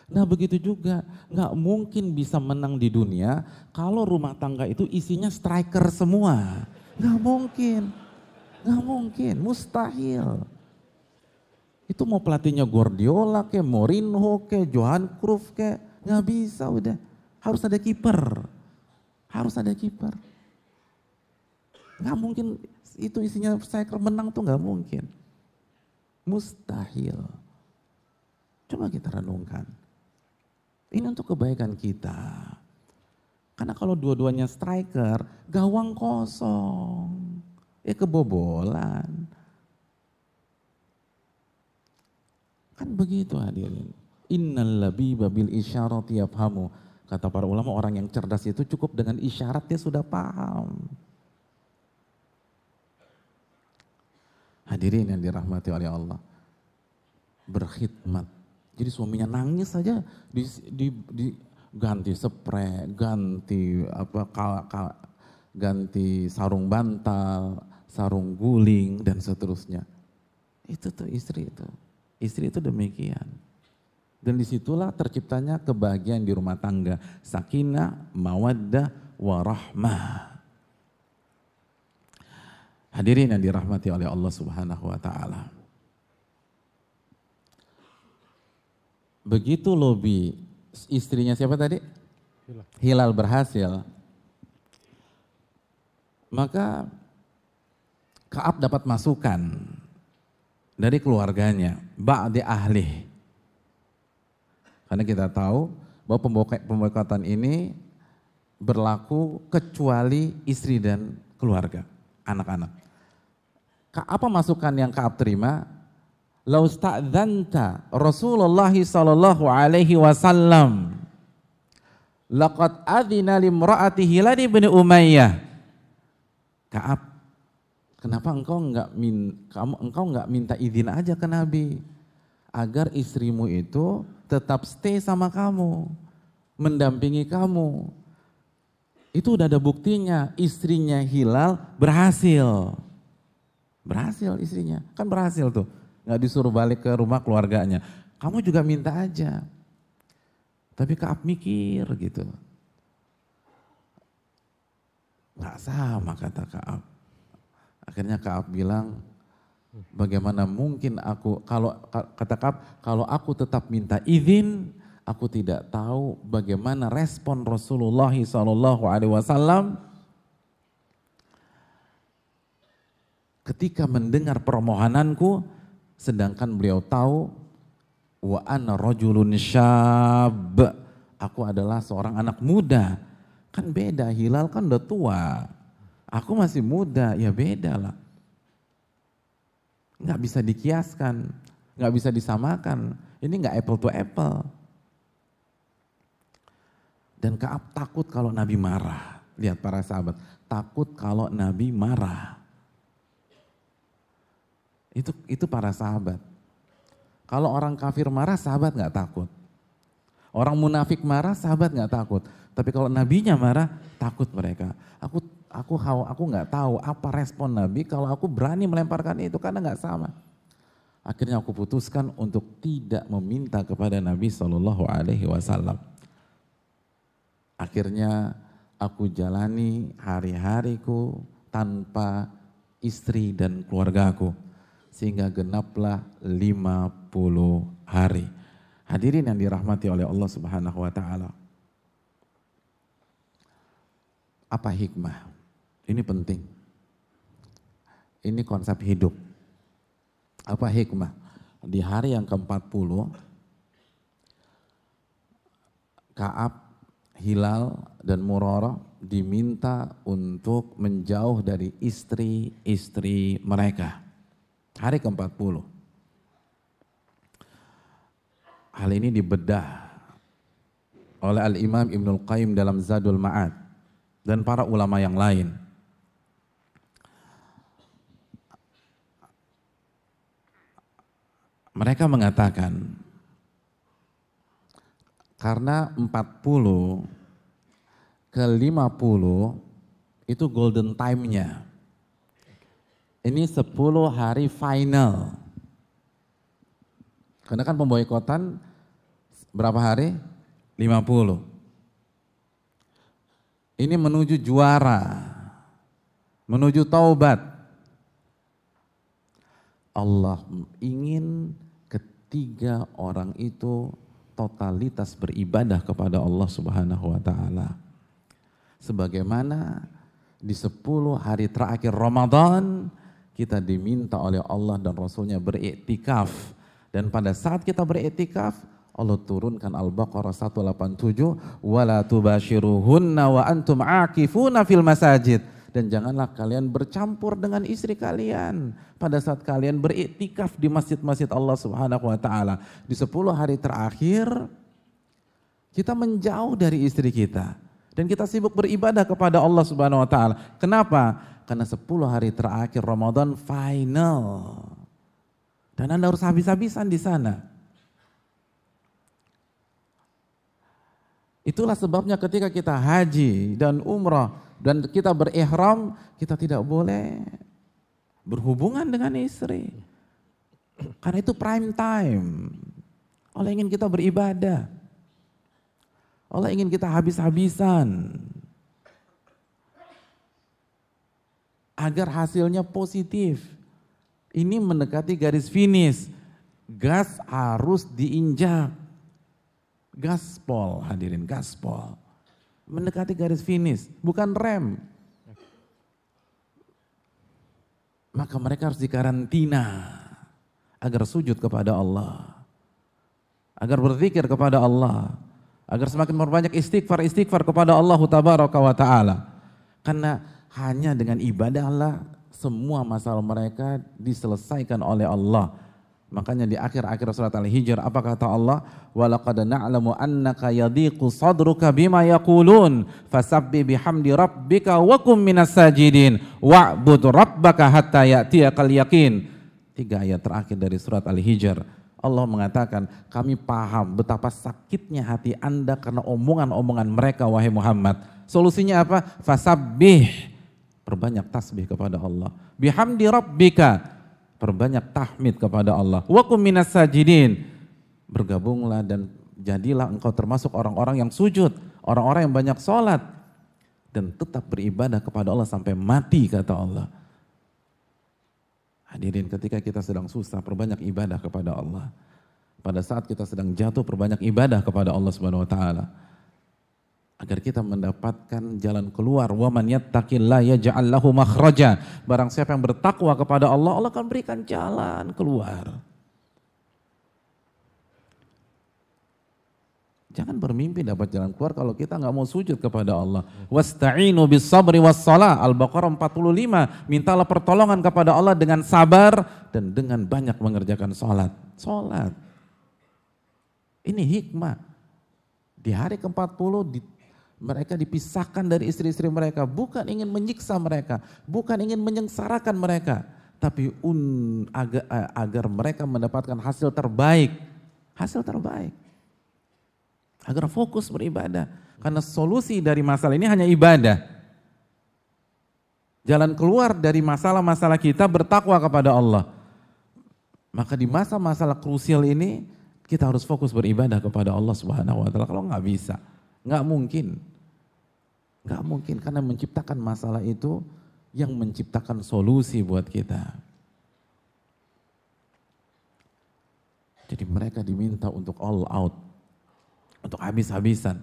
nah begitu juga nggak mungkin bisa menang di dunia kalau rumah tangga itu isinya striker semua nggak mungkin nggak mungkin mustahil itu mau pelatihnya Guardiola ke Mourinho ke Johan Cruyff ke nggak bisa udah harus ada kiper harus ada kiper Nggak mungkin itu isinya striker menang tuh nggak mungkin. Mustahil. Coba kita renungkan. Ini untuk kebaikan kita. Karena kalau dua-duanya striker, gawang kosong. Ya kebobolan. Kan begitu hadirin. Innal labiba bil isyarat yafhamu. Kata para ulama orang yang cerdas itu cukup dengan isyarat dia sudah paham. Hadirin yang dirahmati oleh Allah. Berkhidmat. Jadi suaminya nangis saja di, di, di ganti spray, ganti apa ganti sarung bantal, sarung guling dan seterusnya. Itu tuh istri itu. Istri itu demikian. Dan disitulah terciptanya kebahagiaan di rumah tangga. Sakinah, mawaddah, warahmah. Hadirin yang dirahmati oleh Allah Subhanahu wa taala. Begitu lobby istrinya siapa tadi? Hilal, berhasil. Maka Kaab dapat masukan dari keluarganya, ba'di ahli. Karena kita tahu bahwa pemboikotan ini berlaku kecuali istri dan keluarga anak-anak. Apa masukan yang Kaab terima? Lau sta'dzanta Rasulullah sallallahu alaihi wasallam laqad adzina limra'ati Hilal bin Umayyah. Kaab, kenapa engkau enggak min, kamu engkau enggak minta izin aja ke Nabi agar istrimu itu tetap stay sama kamu, mendampingi kamu itu udah ada buktinya. Istrinya Hilal berhasil. Berhasil istrinya. Kan berhasil tuh. Gak disuruh balik ke rumah keluarganya. Kamu juga minta aja. Tapi Kaab mikir gitu. Gak sama kata Kaab. Akhirnya Kaab bilang, bagaimana mungkin aku, kalau kata Kaab, kalau aku tetap minta izin, aku tidak tahu bagaimana respon Rasulullah Shallallahu Alaihi Wasallam ketika mendengar permohonanku, sedangkan beliau tahu wa ana rojulun syab, aku adalah seorang anak muda. Kan beda, Hilal kan udah tua. Aku masih muda, ya beda lah. Gak bisa dikiaskan, gak bisa disamakan. Ini gak apple to apple. Dan Kaab takut kalau Nabi marah. Lihat para sahabat, takut kalau Nabi marah. Itu itu para sahabat. Kalau orang kafir marah, sahabat nggak takut. Orang munafik marah, sahabat nggak takut. Tapi kalau nabinya marah, takut mereka. Aku aku aku nggak tahu apa respon nabi kalau aku berani melemparkan itu karena nggak sama. Akhirnya aku putuskan untuk tidak meminta kepada Nabi Shallallahu Alaihi Wasallam. Akhirnya aku jalani hari-hariku tanpa istri dan keluargaku. Sehingga genaplah 50 hari. Hadirin yang dirahmati oleh Allah Subhanahu wa taala. Apa hikmah? Ini penting. Ini konsep hidup. Apa hikmah? Di hari yang ke-40 Kaab Hilal dan Murarah diminta untuk menjauh dari istri-istri mereka. Hari ke-40. Hal ini dibedah oleh Al-Imam Ibnul Qayyim dalam Zadul Ma'ad dan para ulama yang lain. Mereka mengatakan karena 40 ke 50 itu golden time-nya. Ini 10 hari final. Karena kan pemboikotan berapa hari? 50. Ini menuju juara. Menuju taubat. Allah ingin ketiga orang itu totalitas beribadah kepada Allah Subhanahu wa taala. Sebagaimana di sepuluh hari terakhir Ramadan kita diminta oleh Allah dan Rasulnya beriktikaf dan pada saat kita beriktikaf Allah turunkan Al-Baqarah 187 wala tubashiruhunna wa antum akifuna fil masajid dan janganlah kalian bercampur dengan istri kalian pada saat kalian beriktikaf di masjid-masjid Allah Subhanahu wa taala. Di 10 hari terakhir kita menjauh dari istri kita dan kita sibuk beribadah kepada Allah Subhanahu wa taala. Kenapa? Karena 10 hari terakhir Ramadan final. Dan Anda harus habis-habisan di sana. Itulah sebabnya ketika kita haji dan umrah dan kita berihram, kita tidak boleh berhubungan dengan istri. Karena itu prime time. Allah ingin kita beribadah. Allah ingin kita habis-habisan. Agar hasilnya positif. Ini mendekati garis finish. Gas harus diinjak. Gaspol hadirin, gaspol mendekati garis finish, bukan rem. Maka mereka harus dikarantina agar sujud kepada Allah, agar berzikir kepada Allah, agar semakin memperbanyak istighfar-istighfar kepada Allah tabaraka wa taala. Karena hanya dengan ibadah Allah semua masalah mereka diselesaikan oleh Allah Makanya di akhir-akhir surat Al-Hijr apa kata Allah? Walaqad na'lamu annaka yadhiqu sadruka bima yaqulun fasabbih bihamdi rabbika wa kum minas sajidin wa'bud rabbaka hatta ya'tiyakal yaqin. Tiga ayat terakhir dari surat Al-Hijr. Allah mengatakan, kami paham betapa sakitnya hati Anda karena omongan-omongan mereka wahai Muhammad. Solusinya apa? Fasabbih. Perbanyak tasbih kepada Allah. Bihamdi rabbika Perbanyak tahmid kepada Allah. Wa kum minas sajidin. Bergabunglah dan jadilah engkau termasuk orang-orang yang sujud, orang-orang yang banyak sholat dan tetap beribadah kepada Allah sampai mati kata Allah. Hadirin ketika kita sedang susah perbanyak ibadah kepada Allah. Pada saat kita sedang jatuh perbanyak ibadah kepada Allah Subhanahu wa taala agar kita mendapatkan jalan keluar. Wa man yattaqillaha yaj'al lahu makhraja. Barang siapa yang bertakwa kepada Allah, Allah akan berikan jalan keluar. Jangan bermimpi dapat jalan keluar kalau kita nggak mau sujud kepada Allah. Wasta'inu bis sabri was salah. Al-Baqarah 45. Mintalah pertolongan kepada Allah dengan sabar dan dengan banyak mengerjakan sholat. Sholat. Ini hikmah. Di hari ke-40 di mereka dipisahkan dari istri-istri mereka, bukan ingin menyiksa mereka, bukan ingin menyengsarakan mereka, tapi un, agar, eh, agar mereka mendapatkan hasil terbaik. Hasil terbaik. Agar fokus beribadah. Karena solusi dari masalah ini hanya ibadah. Jalan keluar dari masalah-masalah kita bertakwa kepada Allah. Maka di masa masalah krusial ini kita harus fokus beribadah kepada Allah Subhanahu wa taala. Kalau nggak bisa, Nggak mungkin. Nggak mungkin karena menciptakan masalah itu yang menciptakan solusi buat kita. Jadi mereka diminta untuk all out, untuk habis-habisan.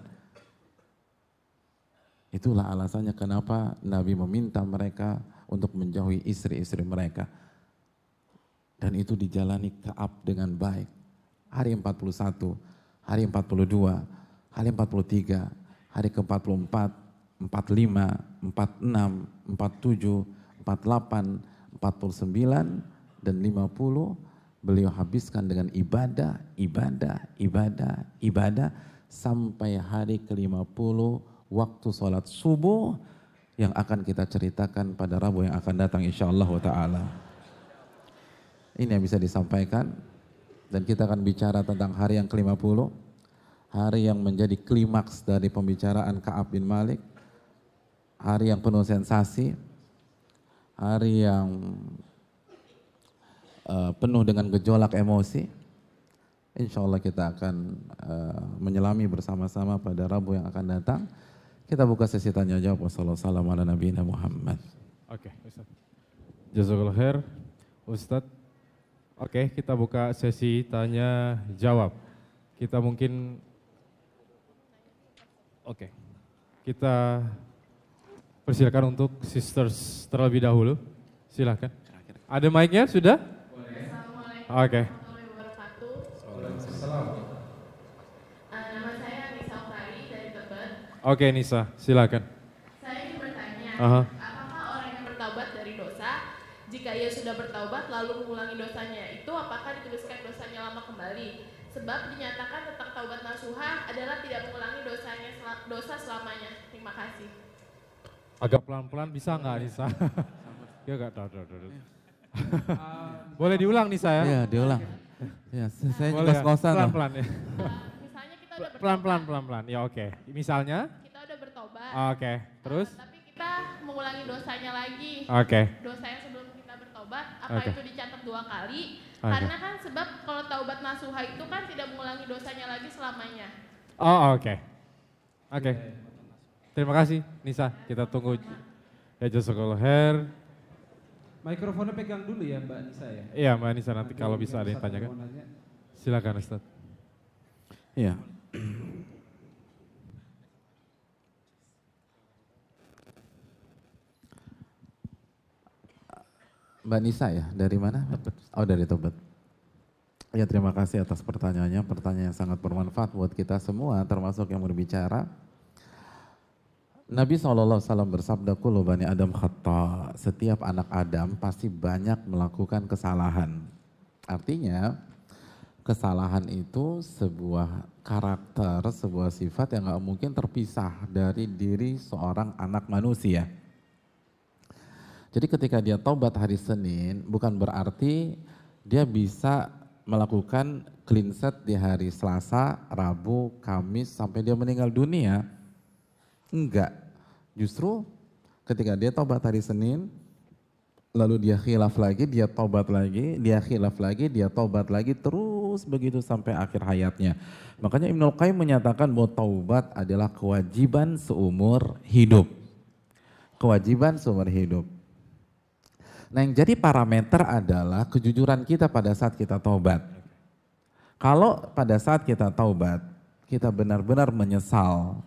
Itulah alasannya kenapa Nabi meminta mereka untuk menjauhi istri-istri mereka. Dan itu dijalani keab dengan baik. Hari 41, hari 42, hari 43, hari ke-44, 45, 46, 47, 48, 49, dan 50 beliau habiskan dengan ibadah, ibadah, ibadah, ibadah sampai hari ke-50 waktu sholat subuh yang akan kita ceritakan pada Rabu yang akan datang insya Allah wa ta'ala. Ini yang bisa disampaikan dan kita akan bicara tentang hari yang ke-50 hari yang menjadi klimaks dari pembicaraan Kaab bin Malik, hari yang penuh sensasi, hari yang uh, penuh dengan gejolak emosi. Insya Allah kita akan uh, menyelami bersama-sama pada Rabu yang akan datang. Kita buka sesi tanya jawab. Wassalamualaikum warahmatullahi wabarakatuh. Oke, okay, Ustaz. Jazakallah khair. Ustaz, oke okay, kita buka sesi tanya jawab. Kita mungkin Oke, kita persilakan untuk sisters terlebih dahulu. Silakan. Ada mic-nya sudah? Oke. Eh, Oke okay, Nisa, silakan. Saya ingin bertanya, uh -huh. apakah orang yang bertaubat dari dosa, jika ia sudah bertaubat lalu mengulangi dosanya, itu apakah dituliskan dosanya lama kembali? sebab dinyatakan tentang taubat nasuha adalah tidak mengulangi dosanya dosa selamanya. Terima kasih. Agak pelan-pelan bisa nggak Nisa? ya nggak tahu. Iya. Boleh diulang Nisa ya? Iya diulang. Ya, saya juga ya? kosan. Ya. Pelan-pelan ya. Eh, misalnya kita udah pelan-pelan pelan-pelan. Ya oke. Okay. Misalnya? Kita udah bertobat. Ah, oke. Okay. Terus? tapi kita mengulangi dosanya lagi. Oke. Okay. Dosa yang sebelum taubat apa okay. itu dicatat dua kali okay. karena kan sebab kalau taubat nasuha itu kan tidak mengulangi dosanya lagi selamanya oh oke okay. oke okay. terima kasih Nisa kita tunggu ya jazakallah her mikrofonnya pegang dulu ya Mbak Nisa ya iya Mbak Nisa nanti, nanti kalau bisa ada yang kan. silakan Ustaz iya Mbak Nisa ya, dari mana? Oh dari Tebet. Ya terima kasih atas pertanyaannya, pertanyaan yang sangat bermanfaat buat kita semua termasuk yang berbicara. Nabi SAW bersabda, Kulo bani Adam khata. Setiap anak Adam pasti banyak melakukan kesalahan. Artinya, kesalahan itu sebuah karakter, sebuah sifat yang nggak mungkin terpisah dari diri seorang anak manusia. Jadi ketika dia taubat hari Senin bukan berarti dia bisa melakukan clean set di hari Selasa, Rabu, Kamis sampai dia meninggal dunia. Enggak. Justru ketika dia taubat hari Senin lalu dia khilaf lagi, dia taubat lagi, dia khilaf lagi, dia taubat lagi terus begitu sampai akhir hayatnya. Makanya Ibnu Qayyim menyatakan bahwa taubat adalah kewajiban seumur hidup. Kewajiban seumur hidup. Nah yang jadi parameter adalah kejujuran kita pada saat kita taubat. Kalau pada saat kita taubat, kita benar-benar menyesal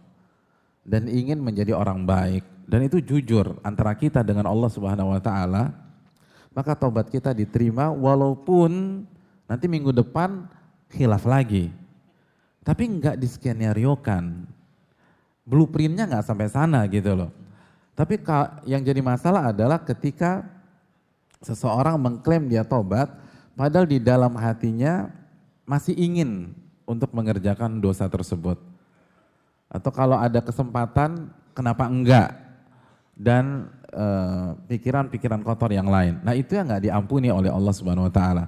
dan ingin menjadi orang baik dan itu jujur antara kita dengan Allah Subhanahu wa taala, maka taubat kita diterima walaupun nanti minggu depan hilaf lagi. Tapi nggak diskenariokan. Blueprintnya enggak sampai sana gitu loh. Tapi yang jadi masalah adalah ketika seseorang mengklaim dia tobat, padahal di dalam hatinya masih ingin untuk mengerjakan dosa tersebut. Atau kalau ada kesempatan, kenapa enggak? Dan eh, pikiran-pikiran e, kotor yang lain. Nah itu yang nggak diampuni oleh Allah Subhanahu Wa Taala.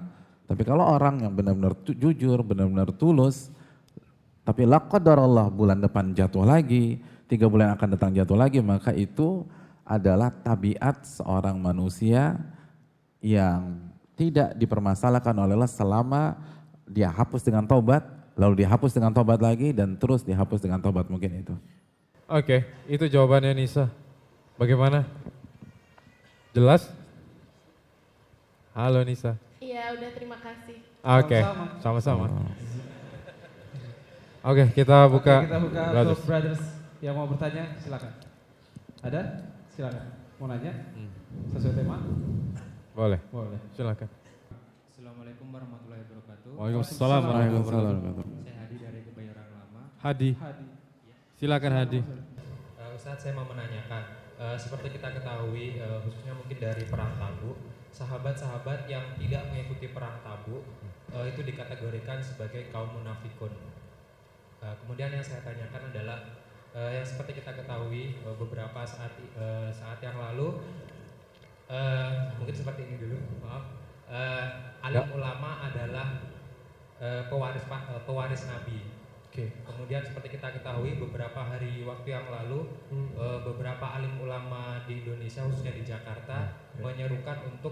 Tapi kalau orang yang benar-benar jujur, benar-benar tulus, tapi Allah bulan depan jatuh lagi, tiga bulan akan datang jatuh lagi, maka itu adalah tabiat seorang manusia yang tidak dipermasalahkan oleh Allah selama dia hapus dengan tobat lalu dihapus dengan tobat lagi dan terus dihapus dengan tobat mungkin itu. Oke, itu jawabannya Nisa. Bagaimana? Jelas? Halo Nisa. Iya, udah terima kasih. Oke, okay. sama-sama. Oke, okay, kita buka. Okay, kita buka brothers. untuk brothers yang mau bertanya, silakan. Ada? Silakan. Mau nanya? Hmm. Sesuai tema? Boleh. Boleh. Silakan. Assalamualaikum warahmatullahi wabarakatuh. Waalaikumsalam warahmatullahi wabarakatuh. Saya Hadi dari Kebayoran Lama. Hadi. Hadi. Iya. Silakan Hadi. Uh, Ustaz, saya mau menanyakan, uh, seperti kita ketahui uh, khususnya mungkin dari perang tabu, sahabat-sahabat yang tidak mengikuti perang tabu uh, itu dikategorikan sebagai kaum munafikun. Uh, kemudian yang saya tanyakan adalah uh, yang seperti kita ketahui uh, beberapa saat uh, saat yang lalu Eh, mungkin seperti ini dulu, maaf. Uh, alim ya. ulama adalah uh, pewaris uh, pewaris Nabi. Okay. Kemudian seperti kita ketahui beberapa hari waktu yang lalu hmm. uh, beberapa alim ulama di Indonesia khususnya di Jakarta okay. Ya, ya. menyerukan untuk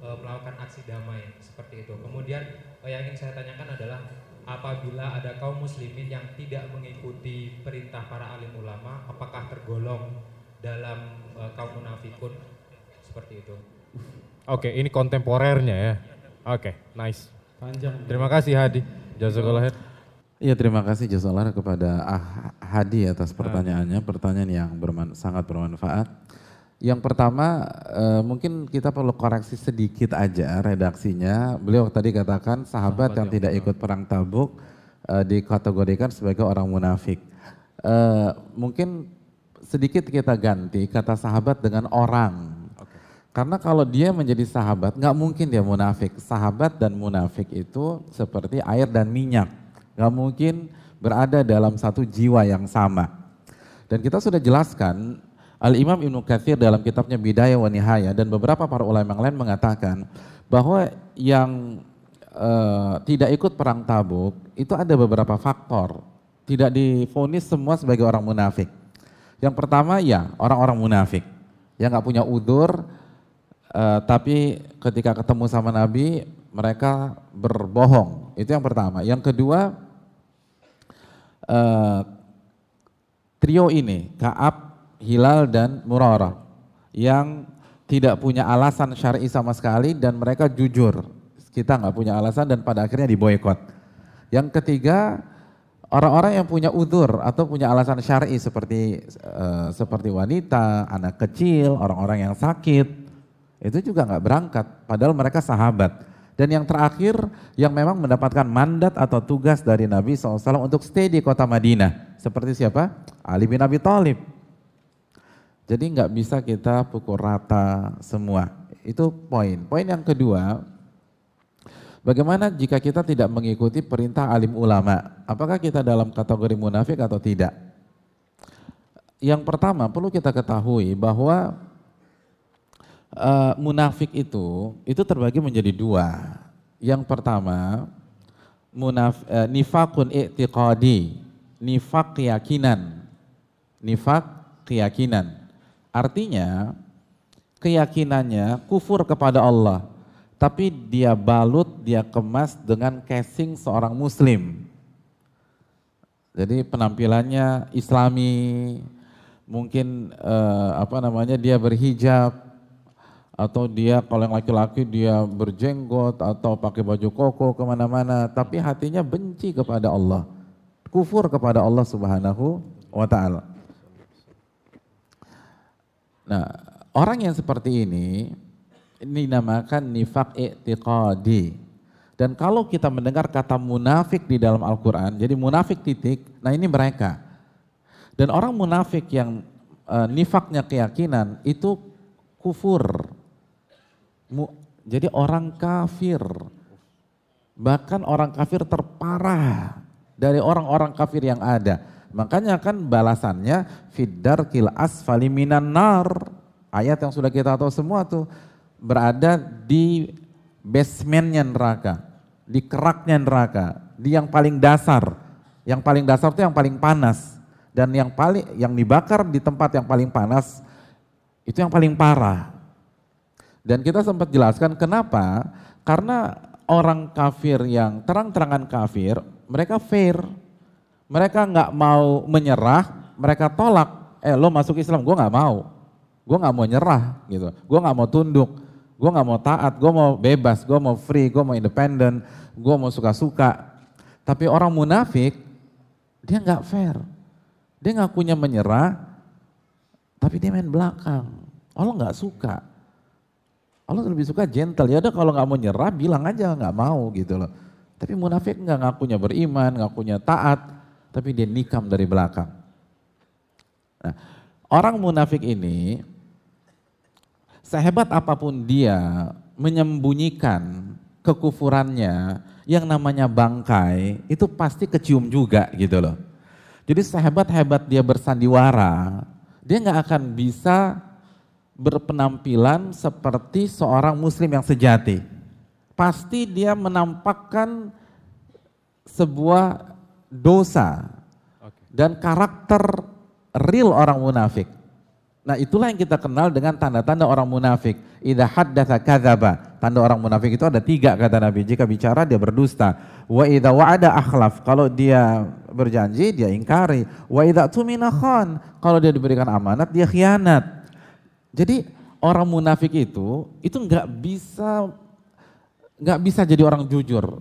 uh, melakukan aksi damai seperti itu. Kemudian uh, yang ingin saya tanyakan adalah apabila ada kaum muslimin yang tidak mengikuti perintah para alim ulama apakah tergolong dalam uh, kaum munafikun seperti itu. Oke, okay, ini kontemporernya ya. Oke, okay, nice. Panjang. Terima kasih Hadi. Jazakallah Iya terima kasih Jazakallah kepada ah, Hadi atas ah. pertanyaannya, pertanyaan yang berman, sangat bermanfaat. Yang pertama eh, mungkin kita perlu koreksi sedikit aja redaksinya. Beliau tadi katakan sahabat, sahabat yang, yang tidak ikut perang Tabuk eh, dikategorikan sebagai orang munafik. Eh, mungkin sedikit kita ganti kata sahabat dengan orang karena kalau dia menjadi sahabat, nggak mungkin dia munafik. Sahabat dan munafik itu seperti air dan minyak. Nggak mungkin berada dalam satu jiwa yang sama. Dan kita sudah jelaskan, Al-Imam Ibn Kathir dalam kitabnya Bidayah wa Nihaya dan beberapa para ulama yang lain mengatakan bahwa yang e, tidak ikut perang Tabuk itu ada beberapa faktor. Tidak difonis semua sebagai orang munafik. Yang pertama ya orang-orang munafik yang nggak punya udur, Uh, tapi ketika ketemu sama Nabi, mereka berbohong. Itu yang pertama. Yang kedua, uh, trio ini, Kaab, Hilal, dan Murara yang tidak punya alasan syari sama sekali dan mereka jujur. Kita nggak punya alasan dan pada akhirnya diboykot. Yang ketiga, orang-orang yang punya udur atau punya alasan syari seperti uh, seperti wanita, anak kecil, orang-orang yang sakit, itu juga nggak berangkat. Padahal mereka sahabat. Dan yang terakhir yang memang mendapatkan mandat atau tugas dari Nabi SAW untuk stay di kota Madinah. Seperti siapa? Ali bin Abi Thalib. Jadi nggak bisa kita pukul rata semua. Itu poin. Poin yang kedua, bagaimana jika kita tidak mengikuti perintah alim ulama? Apakah kita dalam kategori munafik atau tidak? Yang pertama perlu kita ketahui bahwa uh, munafik itu itu terbagi menjadi dua. Yang pertama munaf uh, nifakun i'tiqadi, nifak keyakinan. Nifak keyakinan. Artinya keyakinannya kufur kepada Allah, tapi dia balut, dia kemas dengan casing seorang muslim. Jadi penampilannya islami, mungkin eh, apa namanya dia berhijab, atau dia kalau yang laki-laki dia berjenggot atau pakai baju koko kemana-mana tapi hatinya benci kepada Allah kufur kepada Allah subhanahu wa ta'ala nah orang yang seperti ini ini dinamakan nifak i'tiqadi dan kalau kita mendengar kata munafik di dalam Al-Quran jadi munafik titik nah ini mereka dan orang munafik yang e, nifaknya keyakinan itu kufur jadi orang kafir. Bahkan orang kafir terparah dari orang-orang kafir yang ada. Makanya kan balasannya fidar kil asfali minan nar. Ayat yang sudah kita tahu semua tuh berada di basementnya neraka, di keraknya neraka, di yang paling dasar. Yang paling dasar itu yang paling panas dan yang paling yang dibakar di tempat yang paling panas itu yang paling parah. Dan kita sempat jelaskan kenapa? Karena orang kafir yang terang-terangan kafir, mereka fair. Mereka nggak mau menyerah, mereka tolak. Eh lo masuk Islam, gue nggak mau. Gue nggak mau nyerah gitu. Gue nggak mau tunduk. Gue nggak mau taat. Gue mau bebas. Gue mau free. Gue mau independen. Gue mau suka-suka. Tapi orang munafik dia nggak fair. Dia ngakunya menyerah, tapi dia main belakang. Allah nggak suka. Allah lebih suka gentle. Ya udah kalau nggak mau nyerah bilang aja nggak mau gitu loh. Tapi munafik nggak ngakunya beriman, ngakunya taat, tapi dia nikam dari belakang. Nah, orang munafik ini sehebat apapun dia menyembunyikan kekufurannya yang namanya bangkai itu pasti kecium juga gitu loh. Jadi sehebat-hebat dia bersandiwara, dia nggak akan bisa berpenampilan seperti seorang muslim yang sejati. Pasti dia menampakkan sebuah dosa dan karakter real orang munafik. Nah itulah yang kita kenal dengan tanda-tanda orang munafik. Ida haddatha kazaba. Tanda orang munafik itu ada tiga kata Nabi. Jika bicara dia berdusta. Wa idha wa'ada akhlaf. Kalau dia berjanji dia ingkari. Wa idha tumina khan. Kalau dia diberikan amanat dia khianat. Jadi orang munafik itu itu nggak bisa nggak bisa jadi orang jujur.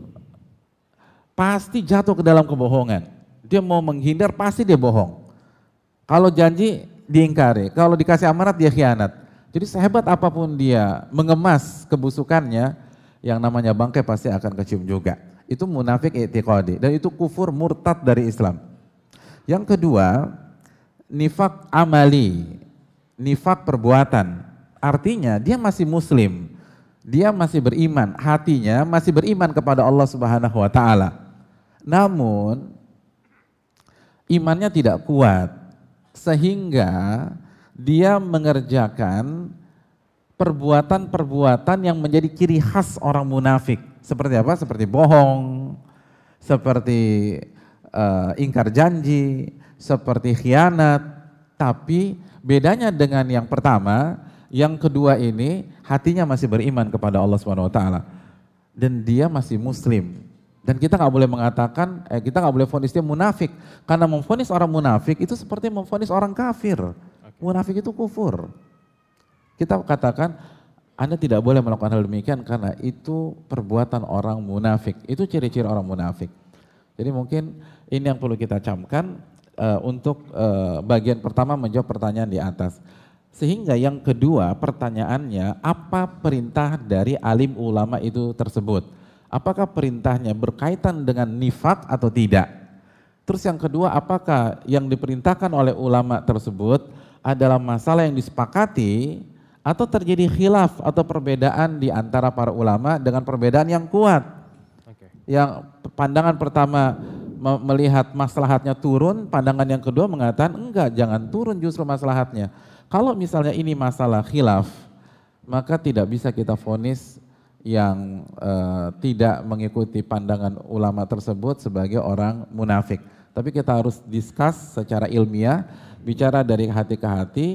Pasti jatuh ke dalam kebohongan. Dia mau menghindar pasti dia bohong. Kalau janji diingkari, kalau dikasih amanat dia khianat. Jadi sehebat apapun dia mengemas kebusukannya, yang namanya bangkai pasti akan kecium juga. Itu munafik i'tiqadi dan itu kufur murtad dari Islam. Yang kedua, nifak amali nifak perbuatan. Artinya dia masih muslim, dia masih beriman, hatinya masih beriman kepada Allah Subhanahu wa taala. Namun imannya tidak kuat sehingga dia mengerjakan perbuatan-perbuatan yang menjadi ciri khas orang munafik. Seperti apa? Seperti bohong, seperti uh, ingkar janji, seperti khianat, tapi Bedanya dengan yang pertama, yang kedua ini hatinya masih beriman kepada Allah Subhanahu wa taala dan dia masih muslim. Dan kita nggak boleh mengatakan, eh, kita nggak boleh vonis dia munafik, karena memvonis orang munafik itu seperti memvonis orang kafir. Munafik itu kufur. Kita katakan Anda tidak boleh melakukan hal demikian karena itu perbuatan orang munafik. Itu ciri-ciri orang munafik. Jadi mungkin ini yang perlu kita camkan uh, untuk uh, bagian pertama menjawab pertanyaan di atas. Sehingga yang kedua pertanyaannya apa perintah dari alim ulama itu tersebut? Apakah perintahnya berkaitan dengan nifak atau tidak? Terus yang kedua apakah yang diperintahkan oleh ulama tersebut adalah masalah yang disepakati atau terjadi khilaf atau perbedaan di antara para ulama dengan perbedaan yang kuat? Yang pandangan pertama melihat maslahatnya turun, pandangan yang kedua mengatakan enggak, jangan turun justru maslahatnya. Kalau misalnya ini masalah khilaf, maka tidak bisa kita vonis yang eh, tidak mengikuti pandangan ulama tersebut sebagai orang munafik. Tapi kita harus diskus secara ilmiah, bicara dari hati ke hati,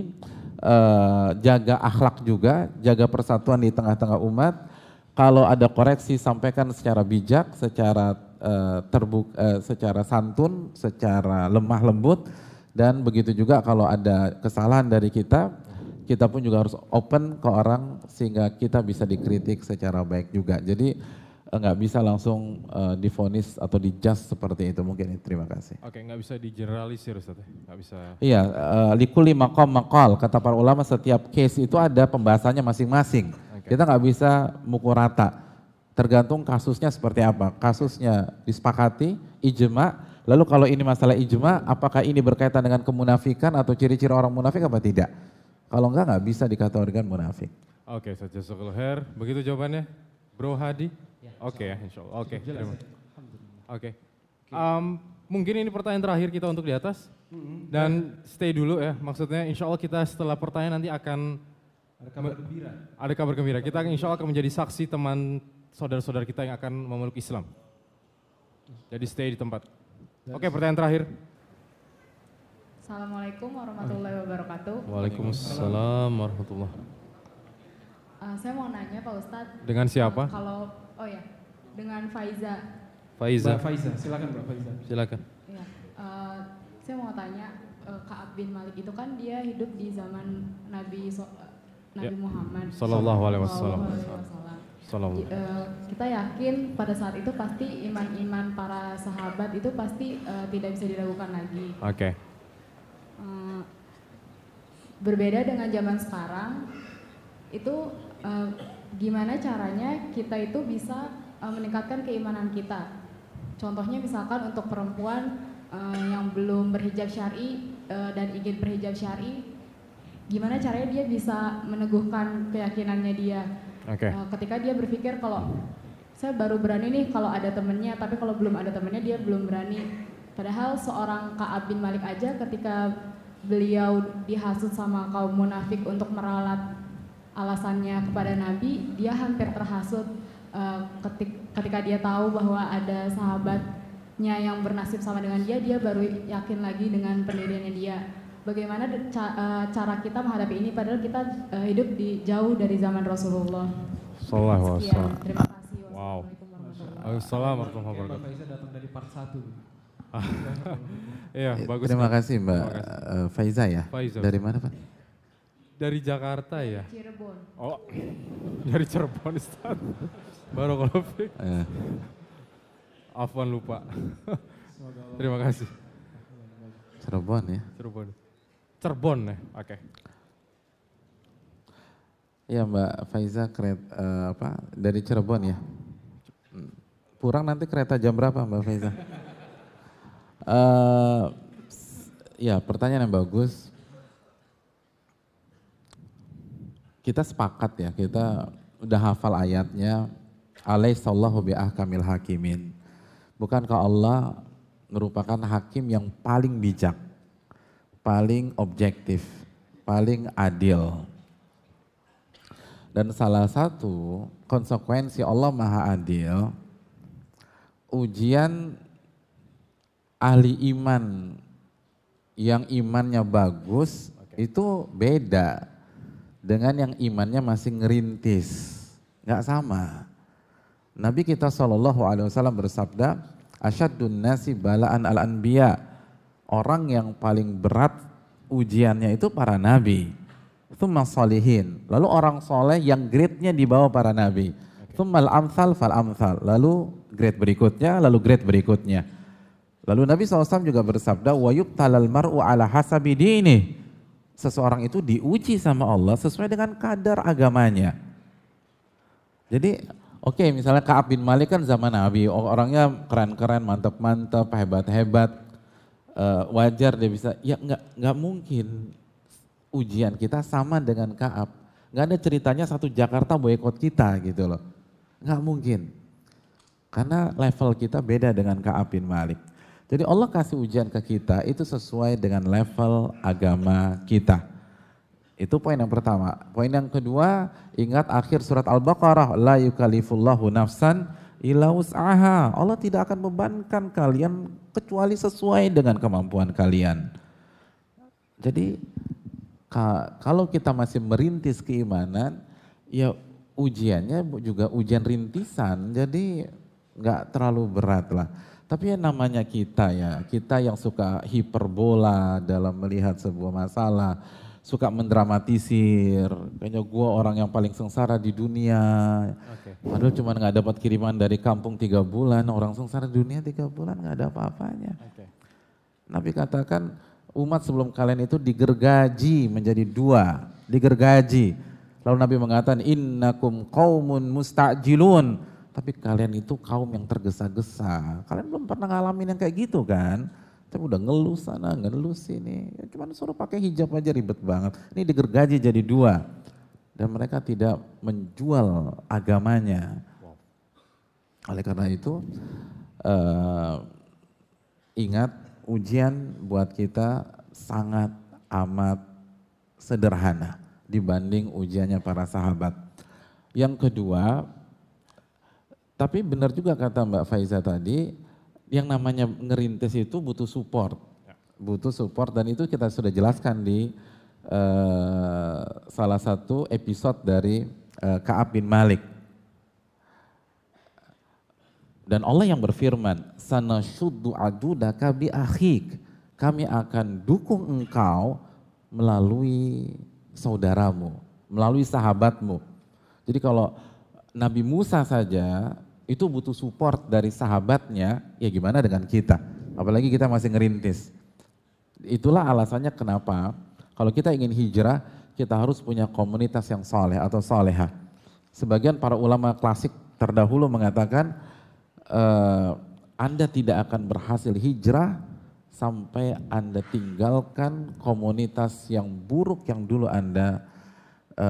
eh, jaga akhlak juga, jaga persatuan di tengah-tengah umat. Kalau ada koreksi sampaikan secara bijak, secara Eh, terbuka eh, secara santun, secara lemah lembut dan begitu juga kalau ada kesalahan dari kita, kita pun juga harus open ke orang sehingga kita bisa dikritik secara baik juga. Jadi eh, nggak bisa langsung uh, difonis atau dijust seperti itu mungkin. Terima kasih. Oke, nggak bisa digeneralisir Ustaz. Ya? Nggak bisa. Iya, uh, likuli makom makol. Kata para ulama setiap case itu ada pembahasannya masing-masing. Okay. Kita nggak bisa mukul rata Tergantung kasusnya seperti apa. Kasusnya disepakati, ijma. Lalu kalau ini masalah ijma, apakah ini berkaitan dengan kemunafikan atau ciri-ciri orang munafik apa tidak? Kalau enggak, nggak bisa dikategorikan munafik. Oke, okay, so Begitu jawabannya, Bro Hadi? Ya. Oke, okay, ya, insya Allah. Oke, okay, Oke. Okay. Um, mungkin ini pertanyaan terakhir kita untuk di atas. Mm-hmm. Dan stay dulu ya, maksudnya insya Allah kita setelah pertanyaan nanti akan... Ada kabar gembira. Ada kabar gembira. Kita insya Allah akan menjadi saksi teman saudara-saudara kita yang akan memeluk Islam. Jadi stay di tempat. Oke, okay, pertanyaan terakhir. Assalamualaikum warahmatullahi wabarakatuh. Waalaikumsalam warahmatullahi uh, Saya mau nanya Pak Ustadz. Dengan siapa? Uh, kalau, oh ya, dengan Faiza. Faiza. Mbak Faiza, silakan Mbak Faiza. Silakan. Ya, uh, saya mau tanya, uh, Kaab bin Malik itu kan dia hidup di zaman Nabi so, uh, Nabi ya. Muhammad. Sallallahu alaihi wasallam. Uh, kita yakin pada saat itu pasti iman-iman para sahabat itu pasti uh, tidak bisa diragukan lagi. Oke. Okay. Uh, eh, berbeda dengan zaman sekarang, itu uh, gimana caranya kita itu bisa uh, meningkatkan keimanan kita. Contohnya misalkan untuk perempuan uh, yang belum berhijab syari uh, dan ingin berhijab syari, gimana caranya dia bisa meneguhkan keyakinannya dia Okay. Nah, eh, ketika dia berpikir kalau saya baru berani nih kalau ada temennya, tapi kalau belum ada temennya dia belum berani. Padahal seorang Kaab bin Malik aja ketika beliau dihasut sama kaum munafik untuk meralat alasannya kepada Nabi, dia hampir terhasut uh, ketik, ketika dia tahu bahwa ada sahabatnya yang bernasib sama dengan dia, dia baru yakin lagi dengan pendiriannya dia bagaimana ca eh, cara kita menghadapi ini padahal kita uh, hidup di jauh dari zaman Rasulullah. Sallallahu Terima kasih. Wow. Assalamualaikum warahmatullahi wabarakatuh. Faiza datang dari part 1. Iya, bagus. Terima kasih Mbak Uh, Faiza ya. Faiza. Dari mana Pak? Dari Jakarta ya? Cirebon. Oh, dari Cirebon Ustaz. Baru kalau uh. Afwan lupa. Terima kasih. Cirebon ya. Cirebon. Cirebon ya. Oke. Okay. Ya Mbak Faiza kereta uh, eh, apa dari Cirebon ya. Purang hmm. nanti kereta jam berapa Mbak Faiza? uh, ya pertanyaan yang bagus. Kita sepakat ya kita udah hafal ayatnya. Alaihissallahu Kamil hakimin. Bukankah Allah merupakan hakim yang paling bijak? paling objektif, paling adil. Dan salah satu konsekuensi Allah Maha Adil, ujian ahli iman yang imannya bagus okay. itu beda dengan yang imannya masih ngerintis, nggak sama. Nabi kita Shallallahu Alaihi Wasallam bersabda, asyadun nasi balaan al anbiya orang yang paling berat ujiannya itu para nabi. Thumma salihin. Lalu orang soleh yang grade-nya di bawah para nabi. Thumma al-amthal fal-amthal. Lalu grade berikutnya, lalu grade berikutnya. Lalu Nabi SAW juga bersabda, wa talal mar'u ala hasabi dini. Seseorang itu diuji sama Allah sesuai dengan kadar agamanya. Jadi, oke okay, misalnya Ka'ab bin Malik kan zaman Nabi, orangnya keren-keren, mantap-mantap, hebat-hebat uh, wajar dia bisa ya nggak nggak mungkin ujian kita sama dengan Kaab nggak ada ceritanya satu Jakarta boykot kita gitu loh nggak mungkin karena level kita beda dengan Kaab bin Malik jadi Allah kasih ujian ke kita itu sesuai dengan level agama kita itu poin yang pertama poin yang kedua ingat akhir surat Al-Baqarah la yukalifullahu nafsan ila aha Allah tidak akan membebankan kalian kecuali sesuai dengan kemampuan kalian. Jadi kalau kita masih merintis keimanan, ya ujiannya juga ujian rintisan. Jadi nggak terlalu berat lah. Tapi yang namanya kita ya, kita yang suka hiperbola dalam melihat sebuah masalah, suka mendramatisir. Kayaknya gue orang yang paling sengsara di dunia. Okay. Padahal cuma nggak dapat kiriman dari kampung tiga bulan. Orang sengsara di dunia tiga bulan nggak ada apa-apanya. Okay. Nabi katakan umat sebelum kalian itu digergaji menjadi dua, digergaji. Lalu Nabi mengatakan innakum kaumun mustajilun. Tapi kalian itu kaum yang tergesa-gesa. Kalian belum pernah ngalamin yang kayak gitu kan? Tapi udah ngeluh sana, ngeluh sini. Ya, cuman suruh pakai hijab aja ribet banget. Ini digergaji jadi dua. Dan mereka tidak menjual agamanya. Oleh karena itu, uh, ingat ujian buat kita sangat amat sederhana dibanding ujiannya para sahabat. Yang kedua, tapi benar juga kata Mbak Faiza tadi, yang namanya ngerintis itu butuh support. Ya. Butuh support dan itu kita sudah jelaskan di uh, salah satu episode dari uh, Kaab bin Malik. Dan Allah yang berfirman, sana syuddu adudaka bi akhik. Kami akan dukung engkau melalui saudaramu, melalui sahabatmu. Jadi kalau Nabi Musa saja itu butuh support dari sahabatnya, ya gimana dengan kita? Apalagi kita masih ngerintis. Itulah alasannya kenapa kalau kita ingin hijrah, kita harus punya komunitas yang soleh atau soleha. Sebagian para ulama klasik terdahulu mengatakan, e, Anda tidak akan berhasil hijrah sampai Anda tinggalkan komunitas yang buruk yang dulu Anda e,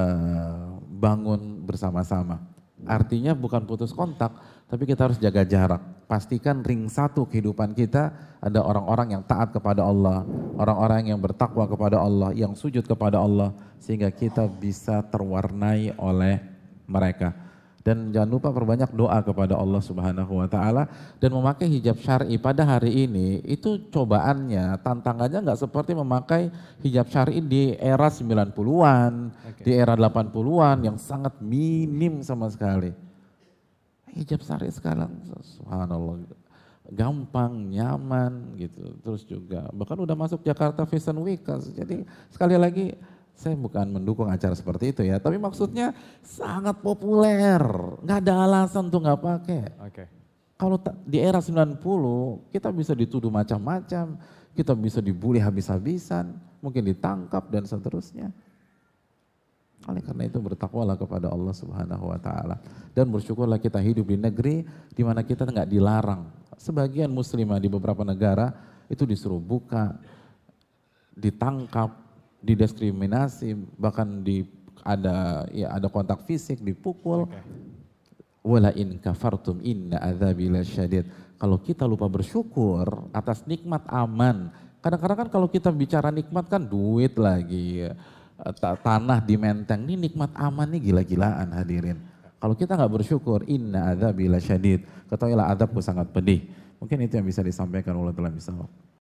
bangun bersama-sama. Artinya bukan putus kontak, tapi kita harus jaga jarak. Pastikan ring satu kehidupan kita ada orang-orang yang taat kepada Allah, orang-orang yang bertakwa kepada Allah, yang sujud kepada Allah, sehingga kita bisa terwarnai oleh mereka dan jangan lupa perbanyak doa kepada Allah Subhanahu wa taala dan memakai hijab syar'i pada hari ini itu cobaannya tantangannya nggak seperti memakai hijab syar'i di era 90-an, okay. di era 80-an yang sangat minim sama sekali. Hijab syar'i sekarang subhanallah gampang, nyaman gitu. Terus juga bahkan udah masuk Jakarta Fashion Week. Jadi sekali lagi saya bukan mendukung acara seperti itu ya, tapi maksudnya sangat populer. Nggak ada alasan tuh nggak pakai. Oke. Okay. Kalau di era 90 kita bisa dituduh macam-macam, kita bisa dibully habis-habisan, mungkin ditangkap dan seterusnya. Oleh karena itu bertakwalah kepada Allah Subhanahu wa taala dan bersyukurlah kita hidup di negeri di mana kita nggak dilarang. Sebagian muslimah di beberapa negara itu disuruh buka, ditangkap, didiskriminasi, bahkan di ada ya ada kontak fisik, dipukul. Wala in kafartum inna adzabi Kalau kita lupa bersyukur atas nikmat aman. Kadang-kadang kan kalau kita bicara nikmat kan duit lagi. Tanah di Menteng ini nikmat aman nih gila-gilaan hadirin. Kalau kita nggak bersyukur, inna adzabila syadid Ketahuilah adabku sangat pedih. Mungkin itu yang bisa disampaikan oleh Tuhan misal